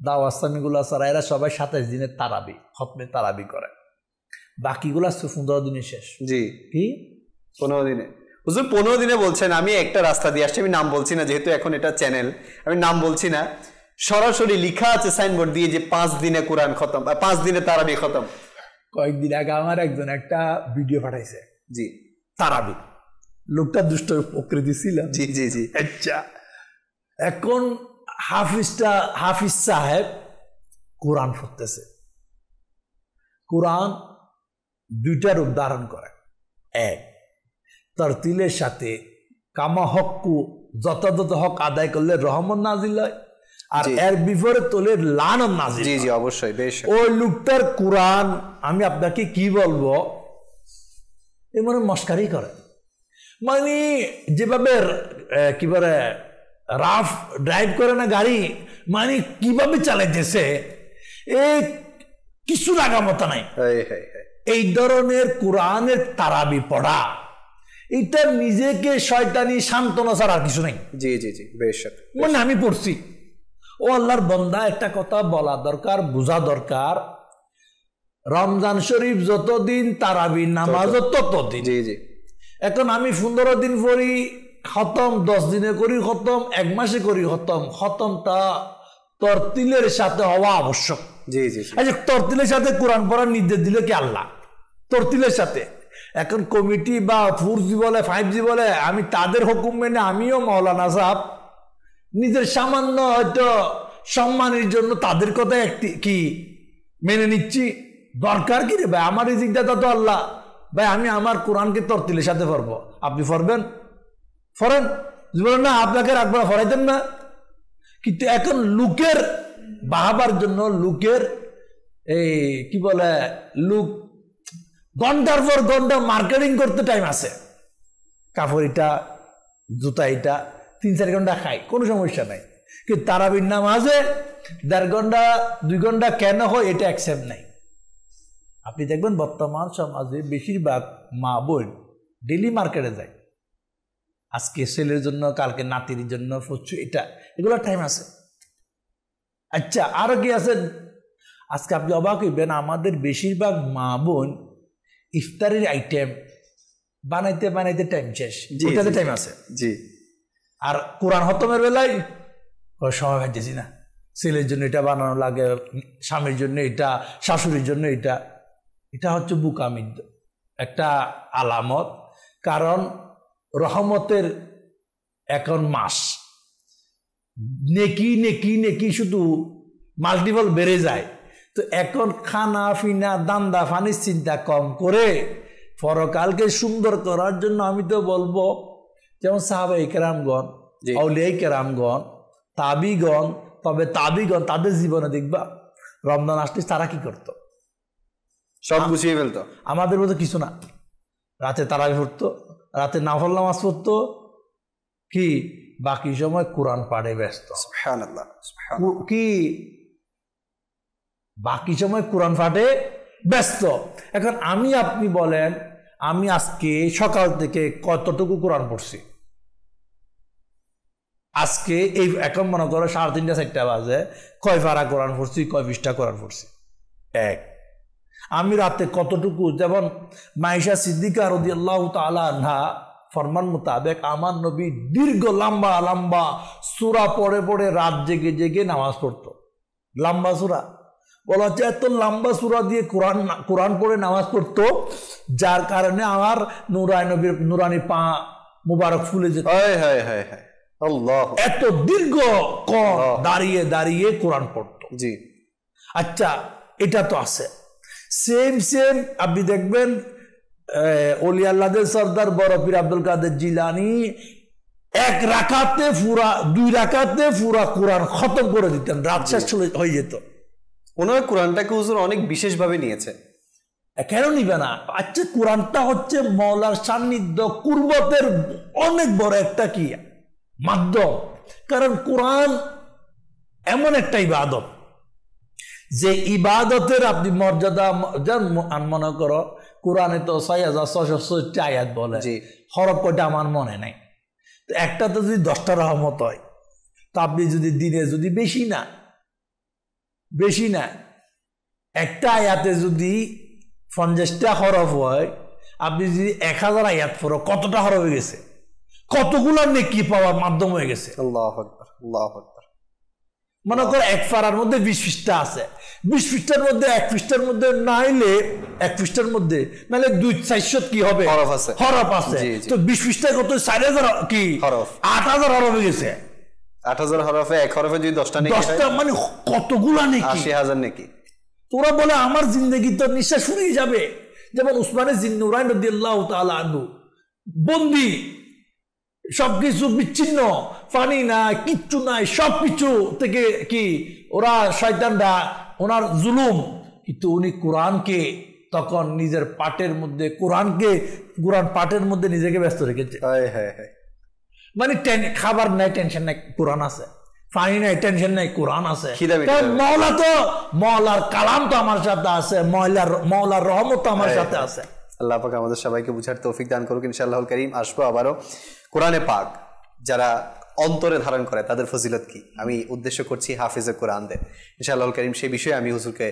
দাওয়াসামিগুলা সারা এরা সবাই সাতাইশ দিনে তারাবি খতমে তারাবি করে বাকিগুলো আসছে পনেরো দিনে শেষ জি কি পনেরো দিনে হুজুর পনেরো দিনে বলছেন আমি একটা রাস্তা দিয়ে আসছি আমি নাম বলছি না যেহেতু এখন এটা চ্যানেল আমি নাম বলছি না সরাসরি লিখা আছে সাইনবোর্ড দিয়ে যে পাঁচ দিনে কোরআন খতম পাঁচ দিনে তারাবি খতম কয়েকদিন আগে আমার একজন একটা ভিডিও পাঠাইছে জি তারাবি লোকটা দুষ্ট প্রকৃতি ছিল জি জি জি আচ্ছা এখন হাফিজটা হাফিজ সাহেব কোরআন ফুটতেছে কোরআন দুইটা রূপ ধারণ করে এক তার তিলের সাথে কামা হক্কু যথাযথ হক আদায় করলে রহমান নাজিল হয় আর এর বিপরীত তোলে লান নাজিল জি জি অবশ্যই বেশ ওই লোকটার কোরআন আমি আপনাকে কি বলবো এ মনে মস্কারি করে মানে যেভাবে কি বলে রাফ ড্রাইভ করে না গাড়ি মানে কিভাবে চালাইতেছে এ কিছু রাগামতা নাই এই ধরনের কোরআনের তারাবি পড়া এটা নিজেকে শয়তানি সান্ত্বনা ছাড়া আর কিছু নাই জি জি জি বেশ মানে আমি পড়ছি ও আল্লাহর বন্দা একটা কথা বলা দরকার বোঝা দরকার রমজান শরীফ যতদিন তারাবি নামাজ ততদিন জি জি এখন আমি পনেরো দিন পড়ি খতম দশ দিনে করি খতম এক মাসে করি খতম খতমটা তরতিলের সাথে হওয়া আবশ্যক জি জি আচ্ছা তরতিলের সাথে কোরআন পড়ার নির্দেশ দিল কি আল্লাহ তরতিলের সাথে এখন কমিটি বা ফোর জি বলে ফাইভ জি বলে আমি তাদের হুকুম মেনে আমিও মৌলানা সাহাব নিজের সামান্য হয়তো সম্মানের জন্য তাদের কথা একটি কি মেনে নিচ্ছি দরকার কি রে ভাই আমার এই জিজ্ঞাসা তো আল্লাহ ভাই আমি আমার কোরআনকে তরতিলের সাথে পড়বো আপনি পড়বেন ফরেন বলেন না আপনাকে রাখবো ফরাইতেন না কিন্তু এখন লুকের বাহাবার জন্য লুকের এই কি বলে লুক গন্ডার পর ঘন্টা মার্কেটিং করতে টাইম আছে কাপড় এটা জুতা এটা তিন চার ঘন্টা খাই কোনো সমস্যা নাই কিন্তু তারাবির নাম আছে দেড় ঘন্টা দুই ঘন্টা কেন হয় এটা অ্যাকসেপ্ট নাই আপনি দেখবেন বর্তমান সমাজে বেশিরভাগ মা বোন ডেলি মার্কেটে যায় আজকে ছেলের জন্য কালকে নাতির জন্য ফুচ্ছু এটা এগুলো টাইম আছে আচ্ছা আরো কি আছে আজকে আপনি অবাক হইবেন আমাদের বেশিরভাগ মা বোন ইফতারের আইটেম বানাইতে বানাইতে টাইম শেষ টাইম আছে জি আর কোরআন হতমের বেলায় সময় ভাইতেছি না ছেলের জন্য এটা বানানো লাগে স্বামীর জন্য এটা শাশুড়ির জন্য এটা এটা হচ্ছে বুকামিদ একটা আলামত কারণ রহমতের এখন মাস নেকি নেকি নেকি শুধু মাল্টিপল বেড়ে যায় তো এখন খানা ফিনা দান্দা ফানির চিন্তা কম করে পরকালকে সুন্দর করার জন্য আমি তো বলবো যেমন এই কেরামগণ এই কেরামগণ তাবিগণ তবে তাবিগণ তাদের জীবনে দেখবা রমজান আসলে তারা কি করত সব গুছিয়ে ফেলতো আমাদের মতো কিছু না রাতে তারা ঘুরতো রাতে নাফল নামাজ পড়তো কি বাকি সময় কোরআন পাড়ে ব্যস্ত কি বাকি সময় কোরআন পাঠে ব্যস্ত এখন আমি আপনি বলেন আমি আজকে সকাল থেকে কতটুকু কোরআন পড়ছি আজকে এই এখন মনে করো সাড়ে তিনটা চারটা বাজে কয় ভাড়া কোরআন পড়ছি কয় বিশটা কোরআন পড়ছি এক আমি রাতে কতটুকু যেমন মাইশা সিদ্দিকা রদি আল্লাহ তালা ফরমান মোতাবেক আমার নবী দীর্ঘ লম্বা লম্বা সুরা পড়ে পড়ে রাত জেগে জেগে নামাজ পড়ত লম্বা সুরা বলা হচ্ছে এত লম্বা সুরা দিয়ে কোরআন কোরআন পড়ে নামাজ পড়তো যার কারণে আমার নুরায় নবীর নুরানি পা মুবারক ফুলে যেত এত দীর্ঘ কর দাঁড়িয়ে দাঁড়িয়ে কোরআন পড়তো জি আচ্ছা এটা তো আছে সেম সেম আপনি দেখবেন অলি আল্লাদের সর্দার বরফির আব্দুল কাদের জিলানি এক রাখাতে ফুরা দুই রাখাতে ফুরা কোরআন খতম করে দিতেন রাত শেষ চলে হয়ে যেত ওনার কোরআনটাকে হুজুর অনেক বিশেষভাবে নিয়েছে কেন নিবে না আচ্ছা কোরআনটা হচ্ছে মৌলার সান্নিধ্য কুর্বতের অনেক বড় একটা কি মাধ্যম কারণ কোরআন এমন একটা ইবাদত যে ইবাদতের আপনি মর্যাদা মনে করো কোরআনে তো ছয় হাজার ছশো ছয়টা আয়াত বলে হরপ কটা আমার মনে নাই তো তো যদি দশটা রহমত হয় তো আপনি যদি দিনে যদি বেশি না বেশি না একটা আয়াতে যদি পঞ্চাশটা হরফ হয় আপনি যদি এক হাজার আয়াত পড়ো কতটা হরফ হয়ে গেছে কতগুলো নেকি পাওয়ার মাধ্যম হয়ে গেছে আল্লাহ আল্লাহ মনে করো এক পাড়ার মধ্যে বিশ পৃষ্ঠা আছে বিশ পৃষ্ঠার মধ্যে এক পৃষ্ঠার মধ্যে নাইলে এক পৃষ্ঠার মধ্যে নাইলে দুই চারশো কি হবে হরফ আছে হরফ আছে তো বিশ পৃষ্ঠায় কত চার হাজার কি হরফ আট হাজার হরফ হয়ে গেছে আট হাজার হরফে এক হরফে যদি দশটা দশটা মানে কতগুলা আশি হাজার নেকি তোরা বলে আমার জিন্দগি তো নিঃশ্বাস ফুরিয়ে যাবে যেমন উসমানের জিন্নুরাইন রদিয়াল্লাহ তালা আনু বন্দি সবকিছু বিচ্ছিন্ন পানি নাই কিচ্ছু নাই সব কিছু থেকে কি ওরা শয়তানরা ওনার জুলুম কিন্তু উনি কোরআনকে তখন নিজের পাটের মধ্যে কোরআনকে কোরআন পাটের মধ্যে নিজেকে ব্যস্ত রেখেছে মানে টেন খাবার নাই টেনশন নাই কোরআন আছে পানি নাই টেনশন নাই কোরআন আছে মহলা তো মহলার কালাম তো আমার সাথে আছে মহলার মহলার রহমত আমার সাথে আছে আল্লাহ পাক আমাদের সবাইকে বুঝার তৌফিক দান করুক ইনশাআল্লাহ করিম আসবো আবারও কোরআনে পাক যারা অন্তরে ধারণ করে তাদের ফজিলত কি আমি উদ্দেশ্য করছি হাফিজে কোরআনদের ইনশাআল্লাহ করিম সেই বিষয়ে আমি হুজুরকে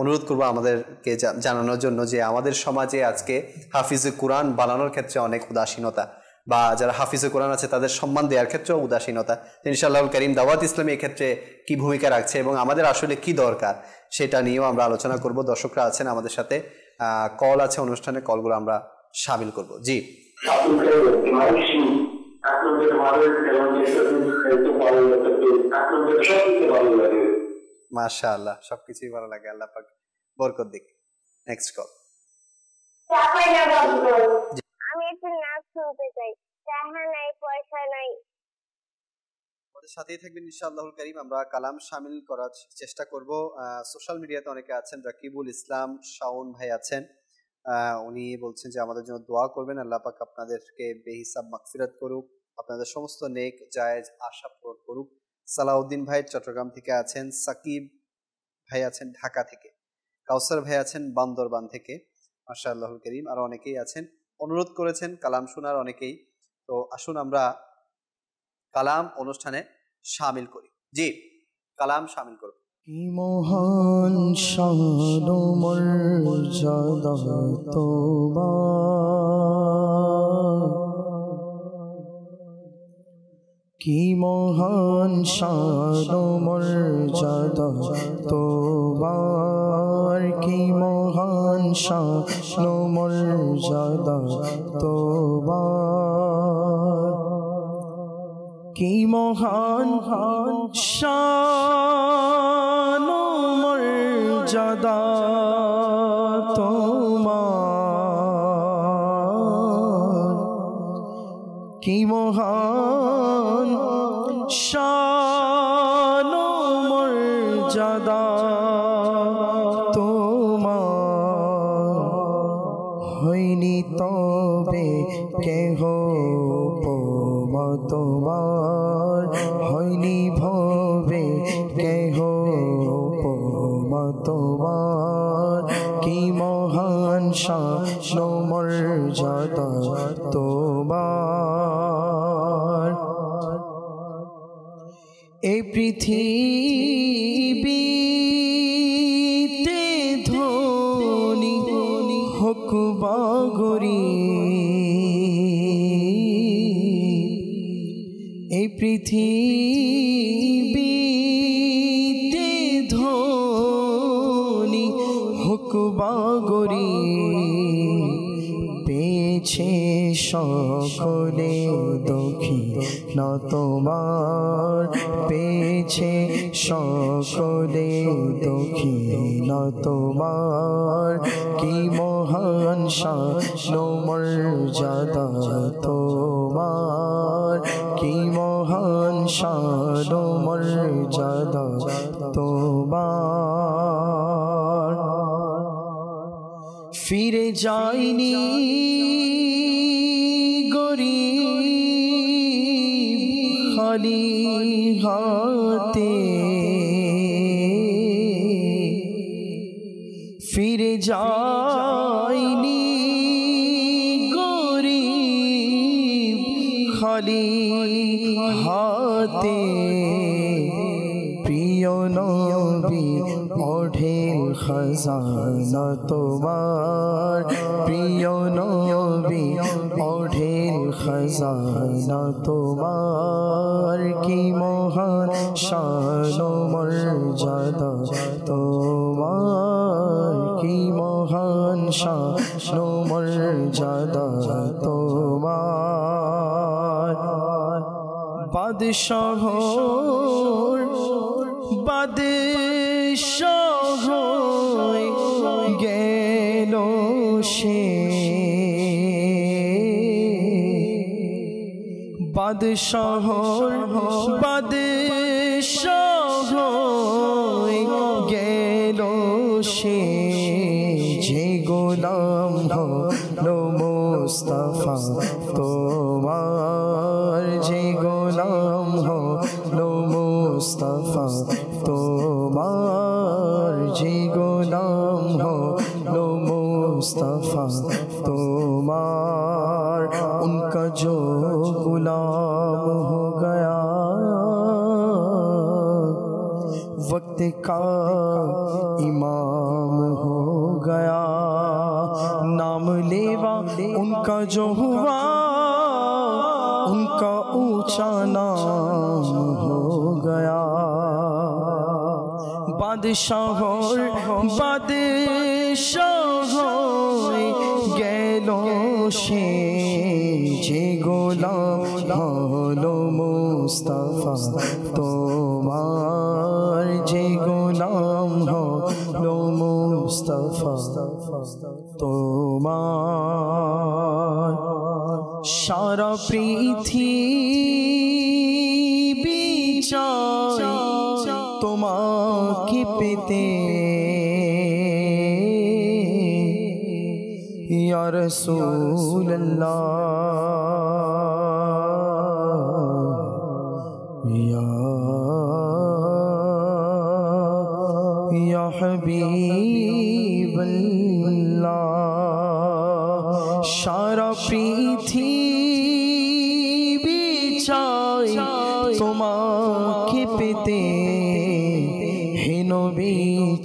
অনুরোধ করবো আমাদেরকে জানানোর জন্য যে আমাদের সমাজে আজকে হাফিজে কোরআন বানানোর ক্ষেত্রে অনেক উদাসীনতা বা যারা হাফিজে কোরআন আছে তাদের সম্মান দেওয়ার ক্ষেত্রেও উদাসীনতা ইনশাআল্লাহ করিম দাওয়াত ইসলামী ক্ষেত্রে কি ভূমিকা রাখছে এবং আমাদের আসলে কি দরকার সেটা নিয়েও আমরা আলোচনা করব দর্শকরা আছেন আমাদের সাথে কল আছে অনুষ্ঠানে কলগুলো আমরা সামিল করব জি সবকিছুই ভালো লাগে আল্লাহ পাক বরকত দিক নেক্সট কল আমি একটু নাচ শুনতে চাই টাকা নাই পয়সা নাই আমাদের সাথেই থাকবেন ইনশাআল্লাহুল করিম আমরা কালাম সামিল করার চেষ্টা করব সোশ্যাল মিডিয়াতে অনেকে আছেন রাকিবুল ইসলাম শাওন ভাই আছেন উনি বলছেন যে আমাদের জন্য দোয়া করবেন আল্লাহ পাক আপনাদেরকে বেহিসাব মাগফিরাত করুক আপনাদের সমস্ত নেক জায়েজ আশা পূরণ করুক সালাউদ্দিন ভাই চট্টগ্রাম থেকে আছেন সাকিব ভাই আছেন ঢাকা থেকে কাউসার ভাই আছেন বান্দরবান থেকে মাসা আল্লাহুল করিম আরও অনেকেই আছেন অনুরোধ করেছেন কালাম শোনার অনেকেই তো আসুন আমরা কালাম অনুষ্ঠানে সামিল করি জি কালাম সামিল করব কি মহান সরমর জদা তোবা কি মহান শান মর্যাদা তোবার কি মহান শান মর্যাদা তোবার কি মহান শান মর্যাদা পৃথিবীতে ধনি হকুবা বাগরি এই পৃথিবীতে ধনি হোক বাগরি পেয়েছে সকলে দক্ষিণ তোমার সকলে দক্ষিণ তোমার কি মহান শান মর্যাদা তোমার প্রিয় নবী অঢেল খজানা তোমার কি মহান শান মর্যাদা তোমার কি মহান শান মর্যাদা তোমার বাদশাহ শহর বাদশাহ গেল সে যে গোলাম হলো মুস্তফা তোমার যে গোলাম হলো মুস্তফা তোমার যে গোলাম হলো মুস্তফা کا امام ہو گیا نام لیوا ان کا جو ہوا ان کا اونچا نام ہو گیا بادشاہ بادشاہ گیلوں شے جی گولا مصطفیٰ سارا پیت پیچا تما کی پیتے رسول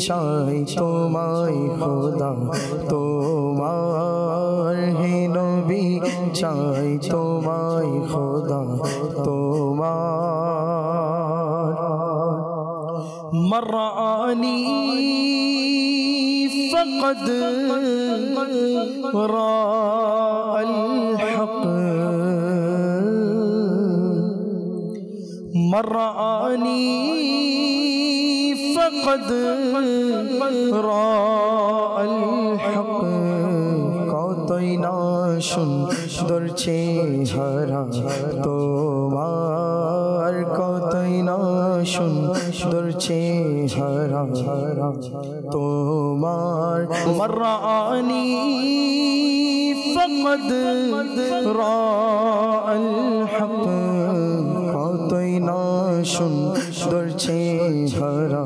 চাই তোমায় খোদা তোমার হে নবী চাই তোমায় খোদা তোমার মরানি فقد راى الحق مراني وقد را الحق نا شن سدر چھی سارا چھ تو مار کود نا سن سدر چھ سارا سارا چھ تو مار رانی سمد رپ تو ধরছে হারা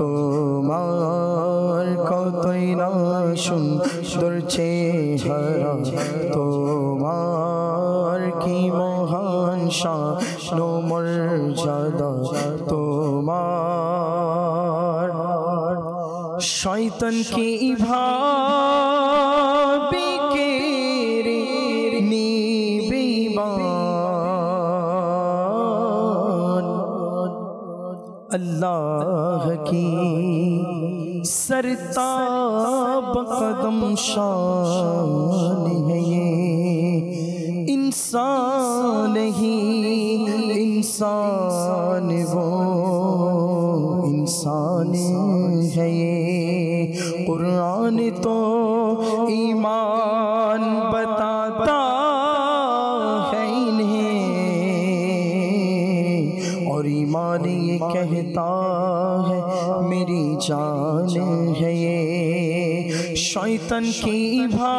তোমার কতই না শুন ধরছে হারা তোমার কি মহান শানোমর জাদা তোমার শৈতন কি ইভা اللہ کی سرتاب قدم شان ہے یہ انسان ہی انسان وہ انسان ہے یہ قرآن تو جان ہے یہ شوتن کی بھا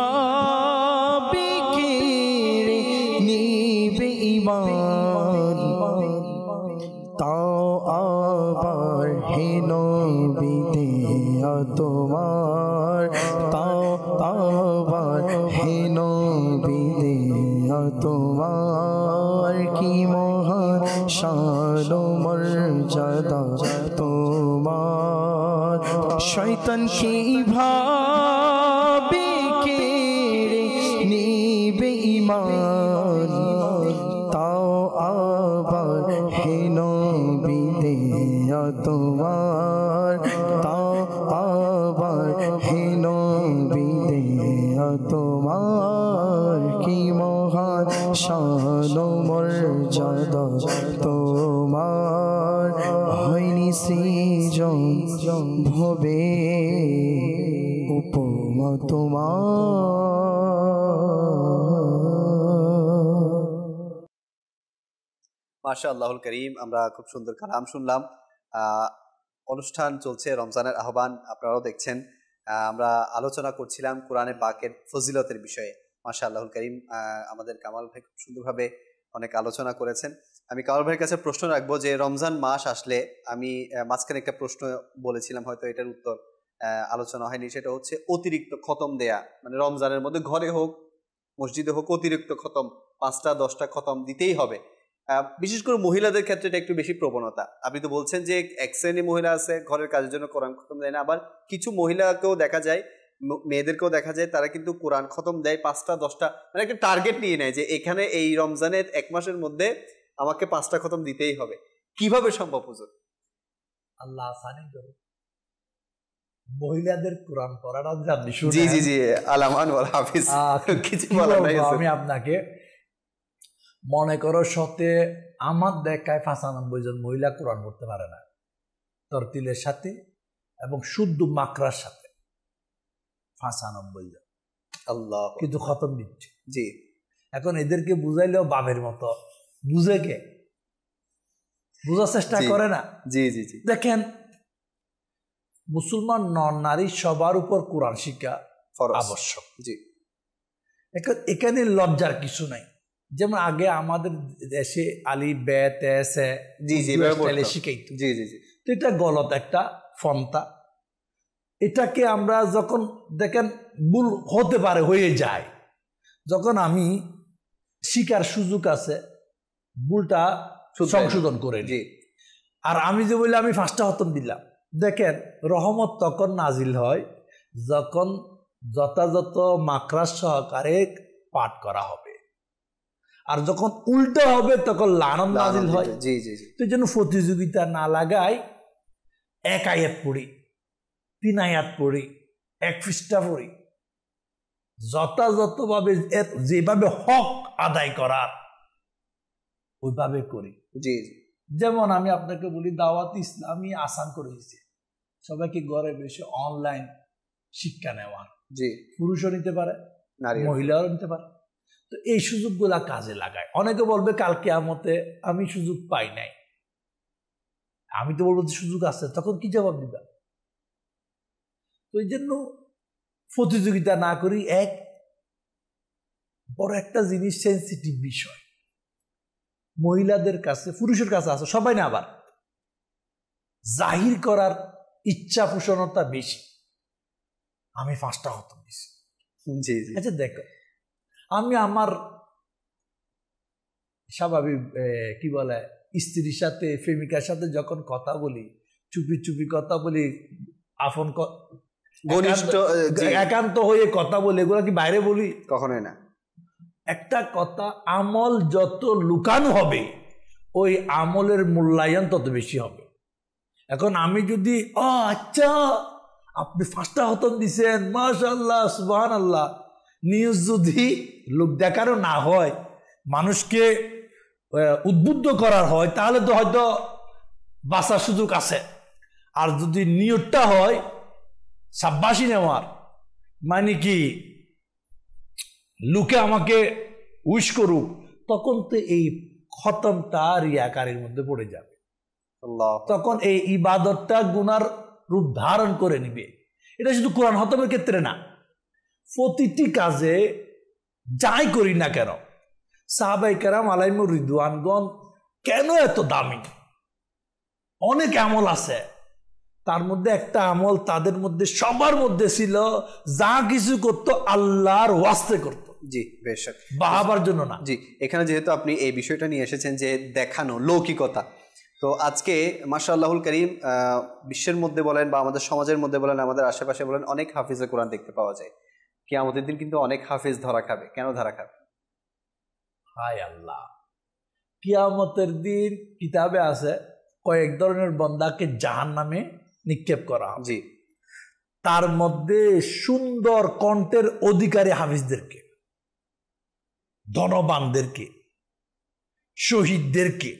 শৈতন সেই ভাবে কে নিবে ইমান মাসা আল্লাহুল করিম আমরা খুব সুন্দর কালাম শুনলাম অনুষ্ঠান চলছে রমজানের আহ্বান আপনারাও দেখছেন আমরা আলোচনা করছিলাম কোরআনে পাকের ফজিলতের বিষয়ে মাসা আল্লাহুল করিম আমাদের কামাল ভাই খুব সুন্দরভাবে অনেক আলোচনা করেছেন আমি কামাল ভাইয়ের কাছে প্রশ্ন রাখবো যে রমজান মাস আসলে আমি মাঝখানে একটা প্রশ্ন বলেছিলাম হয়তো এটার উত্তর আলোচনা হয়নি সেটা হচ্ছে অতিরিক্ত খতম দেয়া মানে রমজানের মধ্যে ঘরে হোক মসজিদে হোক অতিরিক্ত খতম পাঁচটা দশটা খতম দিতেই হবে বিশেষ করে মহিলাদের ক্ষেত্রে এটা একটু বেশি প্রবণতা আপনি তো বলছেন যে এক শ্রেণী মহিলা আছে ঘরের কাজের জন্য কোরআন খতম দেয় না আবার কিছু মহিলাকেও দেখা যায় মেয়েদেরকেও দেখা যায় তারা কিন্তু কোরআন খতম দেয় পাঁচটা দশটা মানে একটা টার্গেট নিয়ে নেয় যে এখানে এই রমজানের এক মাসের মধ্যে আমাকে পাঁচটা খতম দিতেই হবে কিভাবে সম্ভব হুজুর আল্লাহ আসানি মহিলাদের কোরআন পড়াটা জি জি জি আলামান ওয়াল হাফিজ কিছু বলা নাই আমি আপনাকে মনে করো সতে আমার দেখায় পাঁচানব্বই জন মহিলা কোরআন করতে পারে না তরতিলের সাথে এবং শুদ্ধ মাকড়ার সাথে পাঁচানব্বই জন আল্লাহ কিন্তু খতম দিচ্ছে জি এখন এদেরকে বুঝাইলেও বাবের মতো বুঝে কে বোঝার চেষ্টা করে না জি জি জি দেখেন মুসলমান নন নারী সবার উপর কোরআন শিক্ষা আবশ্যক জি এখন এখানে লজ্জার কিছু নাই যেমন আগে আমাদের দেশে আলি বে তে জি জি শিখাইত জি জি জি তো এটা গলত একটা ফর্মটা এটাকে আমরা যখন দেখেন ভুল হতে পারে হয়ে যায় যখন আমি শিকার সুযোগ আছে ভুলটা সংশোধন করে জি আর আমি যে বলি আমি ফার্স্টটা হতন দিলাম দেখেন রহমত তখন নাজিল হয় যখন যথাযথ মাকড়া সহকারে পাঠ করা হবে আর যখন উল্টো হবে তখন লানন নাজিল হয় জি জি তো যেন প্রতিযোগিতা না লাগাই এক আয়াত পড়ি তিন আয়াত পড়ি এক পৃষ্ঠা পড়ি যথাযথভাবে যেভাবে হক আদায় করার ওইভাবে করি জি যেমন আমি আপনাকে বলি দাওয়াত ইসলামী আসান করে সবাইকে ঘরে বসে অনলাইন শিক্ষা নেওয়ার জি পুরুষও নিতে পারে মহিলাও নিতে পারে তো এই সুযোগগুলো কাজে লাগায় অনেকে বলবে কালকে আমতে আমি সুযোগ পাই নাই আমি তো বলবো সুযোগ আছে তখন কি জবাব দিবা তো এই জন্য প্রতিযোগিতা না করি এক বড় একটা জিনিস সেন্সিটিভ বিষয় মহিলাদের কাছে পুরুষের কাছে আছে সবাই না আবার জাহির করার ইচ্ছা পোষণতা বেশি আমি ফার্স্টটা হতাম বেশি আচ্ছা দেখো আমি আমার স্বাভাবিক কি বলে স্ত্রীর সাথে প্রেমিকার সাথে যখন কথা বলি চুপি চুপি কথা বলি আফন একান্ত হয়ে কথা বলি এগুলো কি বাইরে বলি কখনোই না একটা কথা আমল যত লুকানো হবে ওই আমলের মূল্যায়ন তত বেশি হবে এখন আমি যদি ও আচ্ছা আপনি ফার্স্টটা হতন দিছেন মাশাল্লাহ সুবাহ আল্লাহ নিউজ যদি লোক দেখারও না হয় মানুষকে উদ্বুদ্ধ করার হয় তাহলে তো হয়তো বাঁচার সুযোগ আছে আর যদি নিয়োগটা হয় সাব্বাসী নেওয়ার মানে কি লোকে আমাকে উইশ করুক তখন তো এই খতমটা রিয়াকারের মধ্যে পড়ে যাবে তখন এই ইবাদতটা গুনার রূপ ধারণ করে নিবে এটা শুধু কোরআন হতমের ক্ষেত্রে না প্রতিটি কাজে যাই করি না কেন সাহাবাই কেরাম আলাইম রিদুয়ানগণ কেন এত দামি অনেক আমল আছে তার মধ্যে একটা আমল তাদের মধ্যে সবার মধ্যে ছিল যা কিছু করত আল্লাহর ওয়াস্তে করত জি বেশ বাহাবার জন্য না জি এখানে যেহেতু আপনি এই বিষয়টা নিয়ে এসেছেন যে দেখানো লৌকিকতা তো আজকে আল্লাহুল করিম বিশ্বের মধ্যে বলেন বা আমাদের সমাজের মধ্যে বলেন আমাদের আশেপাশে বলেন অনেক হাফিজে কোরআন দেখতে পাওয়া যায় কে আমাদের দিন কিন্তু অনেক হাফেজ ধরা খাবে কেন ধরা খাবে হায় আল্লাহ কিয়ামতের দিন কিতাবে আছে কয়েক ধরনের বন্দাকে জাহান নামে নিক্ষেপ করা জি তার মধ্যে সুন্দর কণ্ঠের অধিকারী হাফিজদেরকে ধনবানদেরকে শহীদদেরকে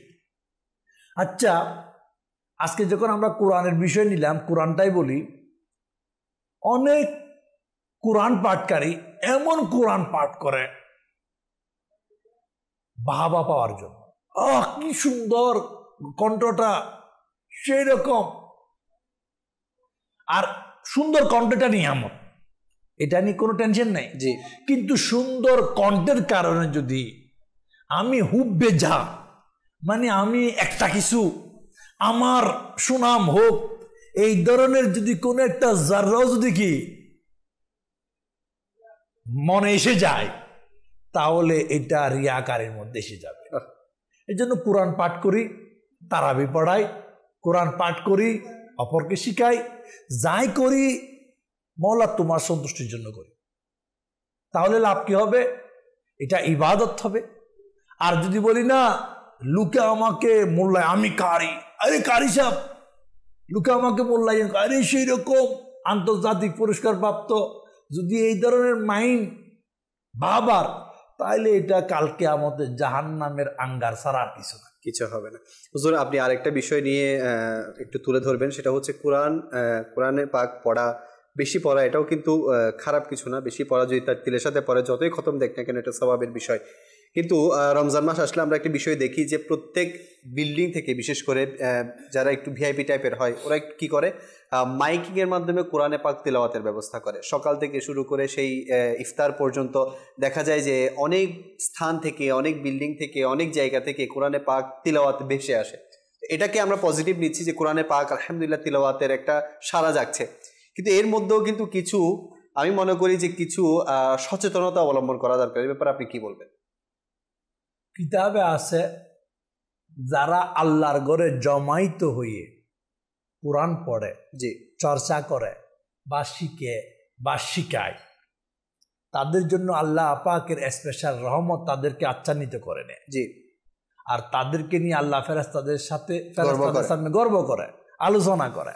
আচ্ছা আজকে যখন আমরা কোরআনের বিষয় নিলাম কোরআনটাই বলি অনেক কোরআন পাঠকারী এমন কোরআন পাঠ করে বাবা পাওয়ার জন্য আহ কি সুন্দর কণ্ঠটা সেই রকম আর সুন্দর কণ্ঠটা নিয়ে আমার এটা নিয়ে কোনো টেনশন নাই যে কিন্তু সুন্দর কণ্ঠের কারণে যদি আমি হুববে যা মানে আমি একটা কিছু আমার সুনাম হোক এই ধরনের যদি কোনো একটা জাররাও যদি কি মনে এসে যায় তাহলে এটা রিয়াকারের মধ্যে এসে যাবে এই জন্য কোরআন পাঠ করি তারাবি পড়াই কোরআন পাঠ করি অপরকে শিখাই যাই করি মৌলা তোমার সন্তুষ্টির জন্য করি তাহলে লাভ কী হবে এটা ইবাদত হবে আর যদি বলি না লুকে আমাকে মোল্লায় আমি কারি আরে কারি সাহ লুকে আমাকে মোল্লাই আরে সেই রকম আন্তর্জাতিক পুরস্কার প্রাপ্ত যদি এই ধরনের মাইন্ড বাবার তাহলে এটা কালকে আমাদের জাহান নামের আঙ্গার ছাড়া কিছু না কিছু হবে না হুজুর আপনি আরেকটা বিষয় নিয়ে একটু তুলে ধরবেন সেটা হচ্ছে কোরআন কোরআনে পাক পড়া বেশি পড়া এটাও কিন্তু খারাপ কিছু না বেশি পড়া যদি তার তিলের সাথে পড়ে যতই খতম দেখ না কেন এটা স্বভাবের বিষয় কিন্তু রমজান মাস আসলে আমরা একটা বিষয় দেখি যে প্রত্যেক বিল্ডিং থেকে বিশেষ করে যারা একটু ভিআইপি টাইপের হয় ওরা কি করে মাইকিং এর মাধ্যমে কোরআনে পাক তেলাওয়াতের ব্যবস্থা করে সকাল থেকে শুরু করে সেই ইফতার পর্যন্ত দেখা যায় যে অনেক স্থান থেকে অনেক বিল্ডিং থেকে অনেক জায়গা থেকে কোরআনে পাক তিলাওয়াত ভেসে আসে এটাকে আমরা পজিটিভ নিচ্ছি যে কোরআনে পাক আলহামদুলিল্লাহ তিলাওয়াতের একটা সারা যাচ্ছে কিন্তু এর মধ্যেও কিন্তু কিছু আমি মনে করি যে কিছু সচেতনতা অবলম্বন করা দরকার এই ব্যাপারে আপনি কি বলবেন কিতাবে আছে যারা আল্লাহর ঘরে জমাইত হয়ে কোরআন পড়ে যে চর্চা করে বা শিখে বা শিখায় তাদের জন্য আল্লাহ আপাকের স্পেশাল রহমত তাদেরকে আচ্ছান্নিত করে নেয় জি আর তাদেরকে নিয়ে আল্লাহ তাদের সাথে সামনে গর্ব করে আলোচনা করে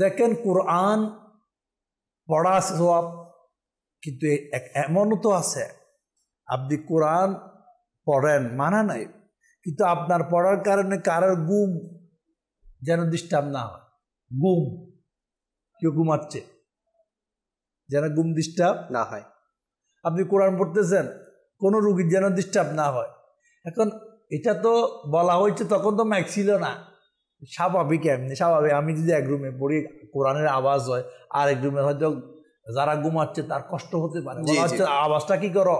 দেখেন কোরআন পড়া সব কিন্তু এমনও তো আছে আপনি কোরআন পড়েন মানা নাই কিন্তু আপনার পড়ার কারণে কারোর গুম যেন ডিস্টার্ব না হয় গুম কেউ ঘুমাচ্ছে যেন গুম ডিস্টার্ব না হয় আপনি কোরআন পড়তেছেন কোনো রুগীর যেন ডিস্টার্ব না হয় এখন এটা তো বলা হয়েছে তখন তো ম্যাক ছিল না স্বাভাবিক এমনি স্বাভাবিক আমি যদি এক রুমে পড়ি কোরআনের আওয়াজ হয় আরেক রুমে হয়তো যারা ঘুমাচ্ছে তার কষ্ট হতে পারে আওয়াজটা কি করো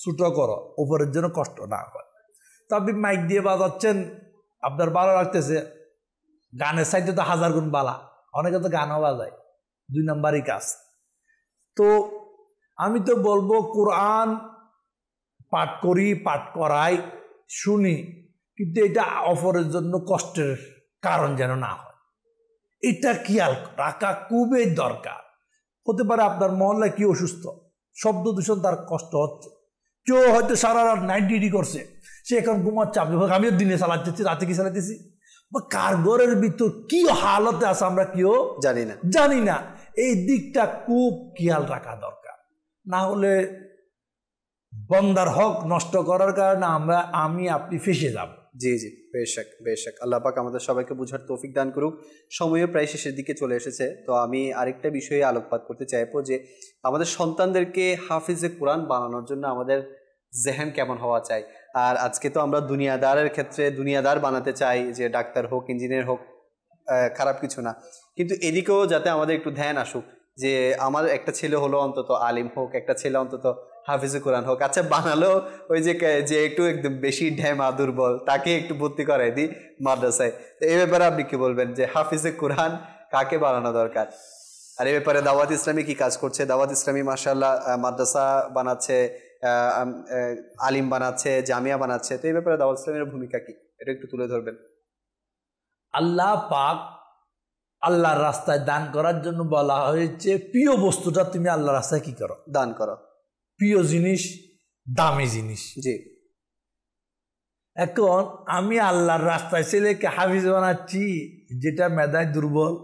ছুটো করো ওপরের জন্য কষ্ট না হয় তো আপনি মাইক দিয়ে বাজাচ্ছেন আপনার ভালো লাগতেছে গানের সাইডে তো হাজার গুণ বালা অনেকে তো গানও বাজায় দুই নাম্বারই কাজ তো আমি তো বলবো কোরআন পাঠ করি পাঠ করাই শুনি কিন্তু এটা অপরের জন্য কষ্টের কারণ যেন না হয় এটা কি আর রাখা খুবই দরকার হতে পারে আপনার মহল্লায় কি অসুস্থ শব্দ দূষণ তার কষ্ট হচ্ছে কেউ হয়তো সারা রাত নাইট ডিউটি করছে সে এখন ঘুমাচ্ছে আপনি আমিও দিনে চালাতেছি রাতে কি চালাতেছি বা কারগরের ভিতর কি হালতে আছে আমরা কেউ জানি না জানি না এই দিকটা খুব খেয়াল রাখা দরকার না হলে বন্দার হক নষ্ট করার কারণে আমরা আমি আপনি ফেসে যাব জি জি বেশক বেশক আল্লাহ পাক আমাদের সবাইকে বুঝার তৌফিক দান করুক সময়ও প্রায় শেষের দিকে চলে এসেছে তো আমি আরেকটা বিষয়ে আলোকপাত করতে চাইবো যে আমাদের সন্তানদেরকে হাফিজে কোরআন বানানোর জন্য আমাদের জেহেন কেমন হওয়া চাই আর আজকে তো আমরা দুনিয়াদারের ক্ষেত্রে দুনিয়াদার বানাতে চাই যে ডাক্তার হোক ইঞ্জিনিয়ার হোক খারাপ কিছু না কিন্তু এদিকেও যাতে আমাদের একটু ধ্যান আসুক যে আমার একটা ছেলে হলো অন্তত আলিম হোক একটা ছেলে অন্তত হাফিজে কোরআন হোক আচ্ছা বানালো ওই যে যে একটু একদম বেশি আ দুর্বল তাকে একটু ভর্তি করাই দিই মাদ্রাসায় তো এই ব্যাপারে আপনি কি বলবেন যে হাফিজে কোরআন কাকে বানানো দরকার আর এ ব্যাপারে দাওয়াত ইসলামী কি কাজ করছে দাওয়াত ইসলামী মাসাল্লাহ মাদ্রাসা বানাচ্ছে আলিম বানাচ্ছে জামিয়া বানাচ্ছে তো এই ব্যাপারে দাওয়াল ইসলামের ভূমিকা কি এটা একটু তুলে ধরবেন আল্লাহ পাক আল্লাহর রাস্তায় দান করার জন্য বলা হয়েছে প্রিয় বস্তুটা তুমি আল্লাহর রাস্তায় কি করো দান করো প্রিয় জিনিস দামি জিনিস জি এখন আমি আল্লাহর রাস্তায় ছেলেকে হাফিজ বানাচ্ছি যেটা মেধায় দুর্বল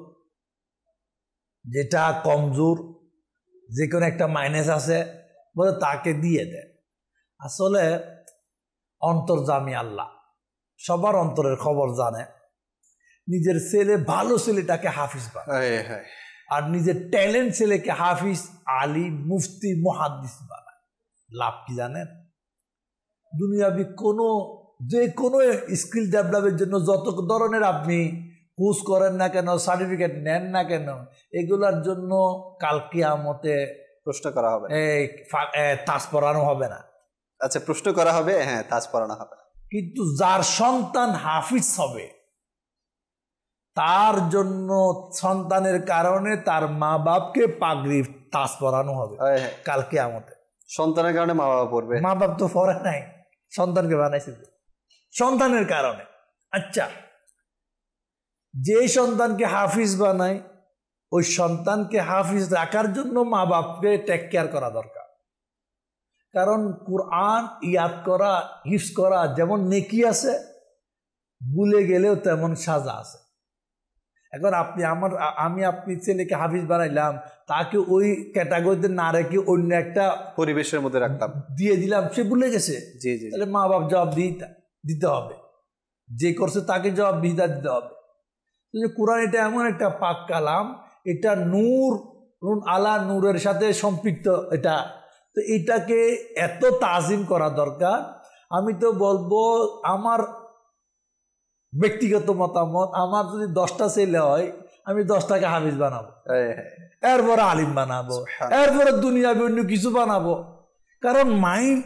যেটা কমজোর যে কোনো একটা মাইনাস আছে বলে তাকে দিয়ে দেয় আসলে জামি আল্লাহ সবার অন্তরের খবর জানে নিজের ছেলে ভালো ছেলেটাকে হাফিজ বানায় আর নিজের ট্যালেন্ট ছেলেকে হাফিজ আলী মুফতি মহাদিস বানায় লাভ কি জানেন দুনিয়াবি কোনো যে কোনো স্কিল ডেভেলপের জন্য যত ধরনের আপনি কোর্স করেন না কেন সার্টিফিকেট নেন না কেন এগুলার জন্য কালকে আমতে প্রশ্ন করা হবে এই পড়ানো হবে না আচ্ছা প্রশ্ন করা হবে হ্যাঁ তাস পড়ানো হবে কিন্তু যার সন্তান হাফিজ হবে তার জন্য সন্তানের কারণে তার মা বাপকে পাগড়ি তাস পরানো হবে হ্যাঁ, হ্যাঁ। কালকে আমাদের সন্তানের কারণে মা বাবা পড়বে মা বাপ তো পড়ে নাই সন্তানকে বানাইছে সন্তানের কারণে আচ্ছা যে সন্তানকে হাফিজ বানায় ওই সন্তানকে হাফিজ রাখার জন্য মা বাপকে টেক কেয়ার করা দরকার কারণ কোরআন ইয়াদ করা হিফস করা যেমন নেকি আছে ভুলে গেলেও তেমন সাজা আছে এখন আপনি আমার আমি আপনি ছেলেকে হাফিজ বানাইলাম তাকে ওই ক্যাটাগরিতে না রেখে অন্য একটা পরিবেশের মধ্যে রাখতাম দিয়ে দিলাম সে ভুলে গেছে জি জি তাহলে মা বাপ জবাব দিতে হবে যে করছে তাকে জবাব দিতে হবে কোরআন এটা এমন একটা পাক কালাম এটা নূর নুন আলা নূরের সাথে সম্পৃক্ত এটা তো এটাকে এত তাজিম করা দরকার আমি তো বলবো আমার ব্যক্তিগত মতামত আমার যদি দশটা ছেলে হয় আমি দশটাকে হাফিজ বানাবো এরপরে আলিম বানাবো এরপরে দুনিয়াবে অন্য কিছু বানাবো কারণ মাইন্ড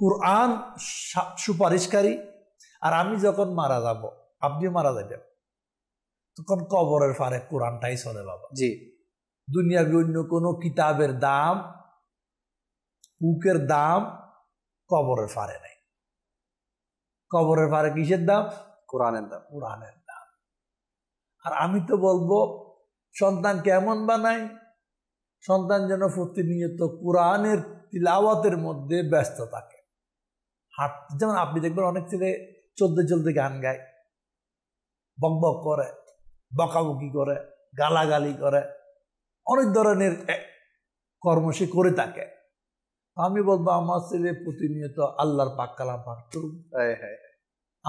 কোরআন সুপারিশকারী আর আমি যখন মারা যাব আপনিও মারা যাবেন তখন কবরের ফারে কোরআনটাই চলে বাবা জি দুনিয়ার অন্য কোনো কিতাবের দাম বুকের দাম কবরের ফারে নাই কবরের ফারে কিসের দাম কোরআনের দাম কোরআনের দাম আর আমি তো বলবো সন্তান কেমন বানাই সন্তান যেন প্রতিনিয়ত কোরআনের তিলাওয়াতের মধ্যে ব্যস্ত থাকে হাত যেমন আপনি দেখবেন অনেক ছেলে চলতে চলতে গান গায় বক বক করে বকাবকি করে গালাগালি করে অনেক ধরনের কর্ম সে করে থাকে আমি বলবো আমার ছেলে প্রতিনিয়ত আল্লাহর পাক কালাম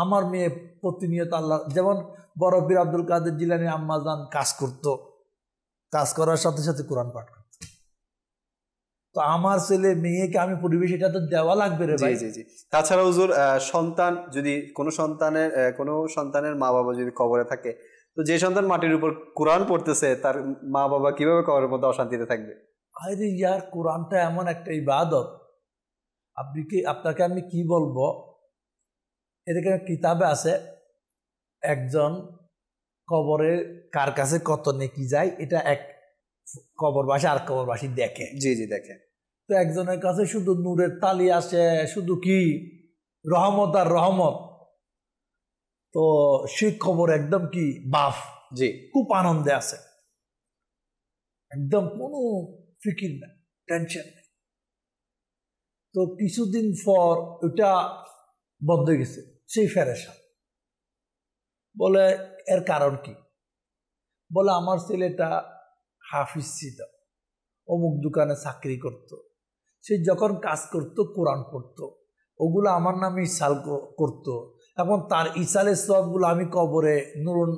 আমার মেয়ে প্রতিনিয়ত আল্লাহ যেমন বড় বীর আব্দুল কাদের জিলানি আম্মা যান কাজ করত কাজ করার সাথে সাথে কোরআন পাঠ করত তো আমার ছেলে মেয়েকে আমি পরিবেশ এটা তো দেওয়া লাগবে রে ভাই জি জি তাছাড়া হুজুর সন্তান যদি কোনো সন্তানের কোনো সন্তানের মা বাবা যদি কবরে থাকে তো যে সন্তান মাটির উপর কোরআন পড়তেছে তার মা বাবা কিভাবে কবরের মধ্যে অশান্তিতে থাকবে আরে ইয়ার কোরআনটা এমন একটা ইবাদত আপনি কি আপনাকে আমি কি বলবো এদিকে কিতাবে আছে একজন কবরে কার কাছে কত নেকি যায় এটা এক কবরবাসী আর কবরবাসী দেখে জি জি দেখে তো একজনের কাছে শুধু নূরের তালি আসে শুধু কি রহমত আর রহমত তো সেই খবর একদম কি বাফ জি খুব আনন্দে আছে একদম কোনো ফিকির না টেনশন নেই তো কিছুদিন পর ওটা বন্ধ গেছে সেই ফেরেশান বলে এর কারণ কি বলে আমার ছেলেটা হাফিজ ছিল অমুক দোকানে চাকরি করত। সে যখন কাজ করত কোরআন পড়তো ওগুলো আমার নামে সাল করতো তখন তার ইসালের সবগুলো আমি কবরে নুরুন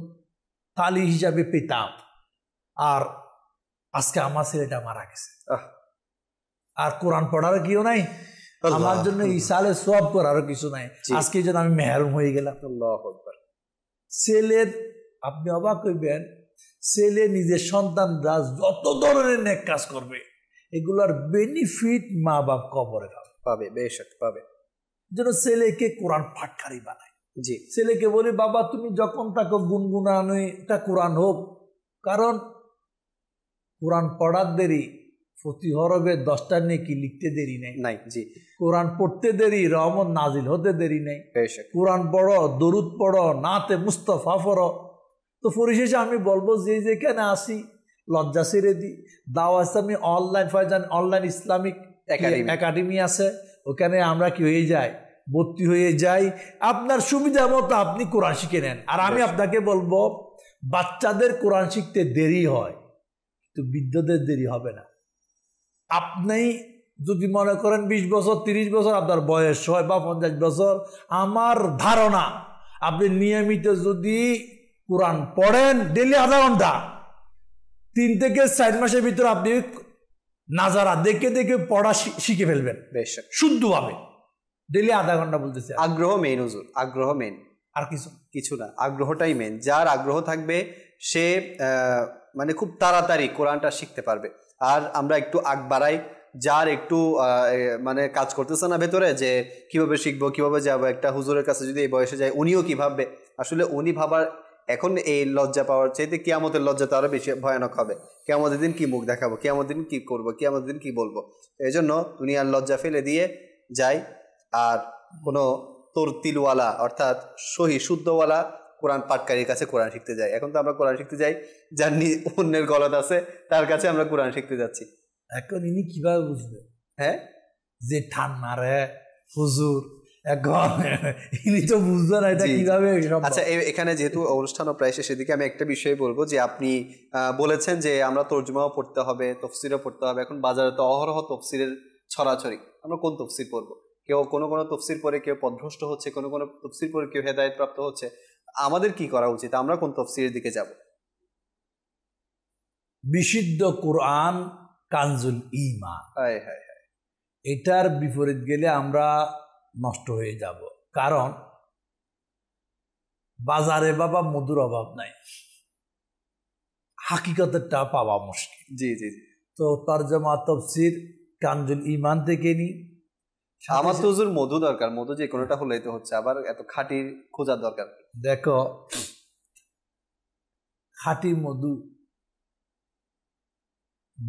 তালি হিসাবে পেতাম আর আজকে আমার ছেলেটা মারা গেছে আর কোরআন পড়ার কিও নাই আমার জন্য ইসালে সব করারও কিছু নাই আজকে যেন আমি মেহরুম হয়ে গেলাম ছেলের আপনি অবাক হইবেন ছেলে নিজের সন্তান সন্তানরা যত ধরনের নেক কাজ করবে এগুলোর বেনিফিট মা বাপ কবরে পাবে বেশ পাবে যেন ছেলেকে কোরআন ফাটকারি বানায় জি ছেলেকে বলি বাবা তুমি যখন তাকে গুনগুনানি তা কোরআন হোক কারণ কোরআন পড়ার দেরি প্রতি হরবে দশটার নেকি লিখতে দেরি নেই নাই জি কোরআন পড়তে দেরি রহমত নাজিল হতে দেরি নেই কোরআন পড়ো দরুদ পড়ো নাতে মুস্তফা পড়ো তো পরিশেষে আমি বলবো যে যেখানে আসি লজ্জা সেরে দিই দাওয়া ইসলামী online Faizan online Islamic academy আছে ওখানে আমরা কি হয়ে যায় ভর্তি হয়ে যাই আপনার সুবিধা মতো আপনি কোরআন শিখে নেন আর আমি আপনাকে বলবো বাচ্চাদের কোরআন শিখতে দেরি হয় কিন্তু বৃদ্ধদের দেরি হবে না আপনি যদি মনে করেন বিশ বছর তিরিশ বছর আপনার বয়স হয় বা পঞ্চাশ বছর আমার ধারণা আপনি নিয়মিত যদি কোরআন পড়েন ডেলি আধা ঘন্টা তিন থেকে চার মাসের ভিতরে আপনি নাজারা দেখে দেখে পড়া শিখে ফেলবেন বেশ শুদ্ধভাবে ডেলি আধা ঘন্টা বলতেছে আগ্রহ মেন হুজুর আগ্রহ মেন আর কিছু কিছু না আগ্রহটাই মেন যার আগ্রহ থাকবে সে মানে খুব তাড়াতাড়ি কোরআনটা শিখতে পারবে আর আমরা একটু আগ বাড়াই যার একটু মানে কাজ করতেছে না ভেতরে যে কিভাবে শিখবো কিভাবে যাবো একটা হুজুরের কাছে যদি এই বয়সে যায় উনিও কি ভাববে আসলে উনি ভাবার এখন এই লজ্জা পাওয়ার চাইতে কেয়ামতের লজ্জা তো আরও বেশি ভয়ানক হবে কেয়ামতের দিন কি মুখ দেখাবো কেয়ামতের দিন কি করবো কেয়ামতের দিন কি বলবো এই জন্য দুনিয়ার লজ্জা ফেলে দিয়ে যায় আর কোনো তরতিলওয়ালা অর্থাৎ সহি শুদ্ধওয়ালা কোরআন পাটকারীর কাছে কোরআন শিখতে যাই এখন তো আমরা কোরআন শিখতে যাই যার অন্যের গলত আছে তার কাছে আমরা কোরআন শিখতে যাচ্ছি এখন ইনি কিভাবে বুঝবে হ্যাঁ যে ঠান মারে হুজুর ইনি তো বুঝবে এটা কিভাবে আচ্ছা এখানে যেহেতু অনুষ্ঠানও প্রায় শেষের দিকে আমি একটা বিষয়ে বলবো যে আপনি বলেছেন যে আমরা তর্জমাও পড়তে হবে তফসিরও পড়তে হবে এখন বাজারে তো অহরহ তফসিরের ছড়াছড়ি আমরা কোন তফসির পড়বো কেউ কোনো কোনো তফসির পরে কেউ পদভ্রষ্ট হচ্ছে কোনো কোনো তফসির পরে কেউ হেদায়তপ্রাপ্ত হচ্ছে আমাদের কি করা উচিত আমরা কোন তফসিরের দিকে যাব বিশুদ্ধ কোরআন কানজুল ইমা হায় হায় হায় এটার বিপরীত গেলে আমরা নষ্ট হয়ে যাব কারণ বাজারে বাবা মধুর অভাব নাই হাকিকতেরটা পাওয়া মুশকিল জি জি তো তর্জমা তফসির কানজুল ইমান থেকে নিই আমার তো হুজুর মধু দরকার মধু যে কোনোটা হলেই তো হচ্ছে আবার এত খাঁটি খোঁজার দরকার দেখো খাঁটি মধু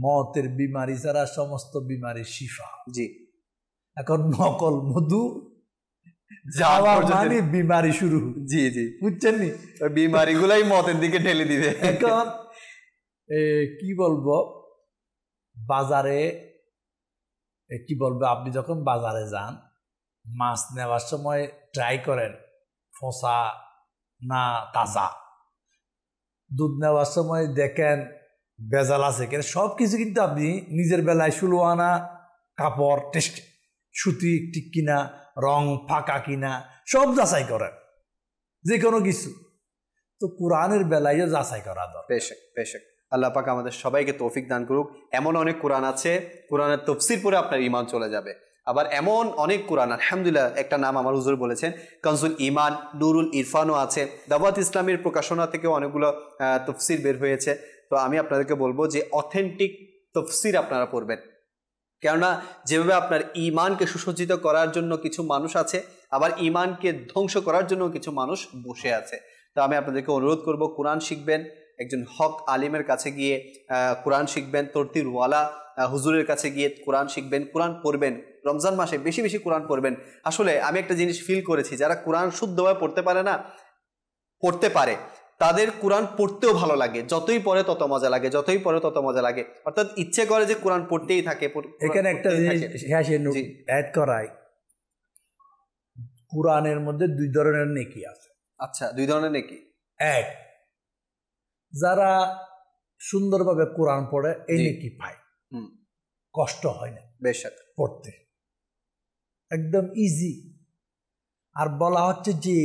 মতের বিমারি ছাড়া সমস্ত বিমারি শিফা জি এখন নকল মধু যাওয়া মানে বিমারি শুরু জি জি বুঝছেন নি বিমারি গুলাই মতের দিকে ঠেলে দিবে এখন কি বলবো বাজারে কি বলবে আপনি যখন বাজারে যান মাছ নেওয়ার সময় ট্রাই করেন ফসা না তাজা দুধ নেওয়ার সময় দেখেন বেজাল আছে কেন সব কিছু কিন্তু আপনি নিজের বেলায় সুলোয়ানা কাপড় টেস্ট সুতি ঠিক কিনা রং ফাঁকা কিনা সব যাচাই করেন যে কোনো কিছু তো কোরআনের বেলায়ও যাচাই করা দরকার পেশক আল্লাহ পাক আমাদের সবাইকে তৌফিক দান করুক এমন অনেক কোরআন আছে কোরআনের তফসির পরে আপনার ইমান চলে যাবে আবার এমন অনেক কোরআন আলহামদুলিল্লাহ একটা নাম আমার হুজুর বলেছেন কনসুল ইমান নুরুল ইরফানও আছে দাওয়াত ইসলামের প্রকাশনা থেকেও অনেকগুলো তফসির বের হয়েছে তো আমি আপনাদেরকে বলবো যে অথেন্টিক তফসির আপনারা পড়বেন কেননা যেভাবে আপনার ইমানকে সুসজ্জিত করার জন্য কিছু মানুষ আছে আবার ইমানকে ধ্বংস করার জন্য কিছু মানুষ বসে আছে তো আমি আপনাদেরকে অনুরোধ করব কোরআন শিখবেন একজন হক আলিমের কাছে গিয়ে কোরআন শিখবেন তর্তিরওয়ালা হুজুরের কাছে গিয়ে কোরআন শিখবেন কোরআন পড়বেন রমজান মাসে বেশি বেশি কোরআন পড়বেন আসলে আমি একটা জিনিস ফিল করেছি যারা কোরআন শুদ্ধভাবে পড়তে পারে না পড়তে পারে তাদের কোরআন পড়তেও ভালো লাগে যতই পরে তত মজা লাগে যতই পরে তত মজা লাগে অর্থাৎ ইচ্ছে করে যে কোরআন পড়তেই থাকে এখানে একটা অ্যাড করায় কোরআনের মধ্যে দুই ধরনের নেকি আছে আচ্ছা দুই ধরনের নেকি এক যারা সুন্দরভাবে কোরআন পড়ে এই কি পায় কষ্ট হয় না বেশ পড়তে একদম ইজি আর বলা হচ্ছে যে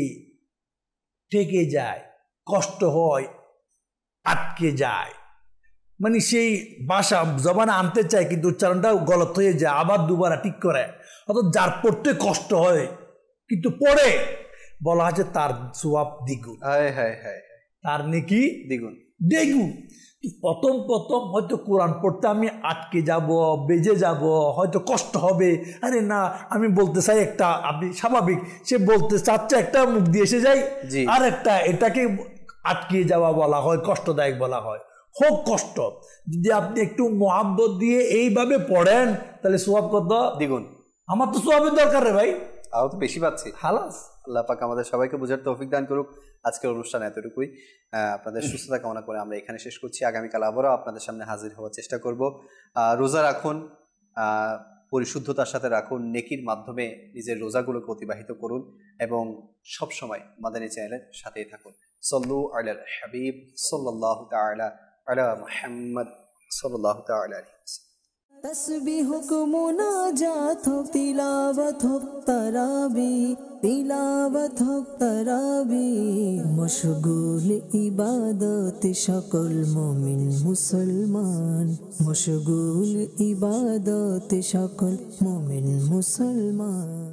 ঠেকে যায় কষ্ট হয় আটকে যায় মানে সেই বাসা জবানে আনতে চায় কিন্তু উচ্চারণটাও গলত হয়ে যায় আবার দুবার ঠিক করে অর্থাৎ যার পড়তে কষ্ট হয় কিন্তু পড়ে বলা হচ্ছে তার জবাব দ্বিগুণ হ্যাঁ হ্যাঁ হ্যাঁ তার নেকি দ্বিগুণ দ্বিগুণ প্রথম প্রথম হয়তো কোরআন পড়তে আমি আটকে যাব বেজে যাব হয়তো কষ্ট হবে আরে না আমি বলতে চাই একটা আপনি স্বাভাবিক সে বলতে চাচ্ছে একটা মুখ দিয়ে এসে যাই আর একটা এটাকে আটকে যাওয়া বলা হয় কষ্টদায়ক বলা হয় হোক কষ্ট যদি আপনি একটু মোহাব্বত দিয়ে এইভাবে পড়েন তাহলে সোয়াব কত দ্বিগুণ আমার তো সোয়াবের দরকার রে ভাই আরও তো বেশি পাচ্ছি হালাস আল্লাহ পাক আমাদের সবাইকে বুঝার তৌফিক দান করুক আজকের অনুষ্ঠান এতটুকুই আপনাদের সুস্থতা কামনা করে আমরা এখানে শেষ করছি আগামীকাল আবারও আপনাদের সামনে হাজির হওয়ার চেষ্টা করব রোজা রাখুন পরিশুদ্ধতার সাথে রাখুন নেকির মাধ্যমে নিজের রোজাগুলোকে অতিবাহিত করুন এবং সব সময় মাদানী চ্যানেলের সাথেই থাকুন সল্লু আল হাবিব সল্লাহ তালা আলা মোহাম্মদ সল্লাহ তালা تصوی حکم نا جاتھو تلاوت ہو ترابی تلاوت ہو ترابی مشغول عبادت شکل مومن مسلمان مشغول عبادت شکل مومن مسلمان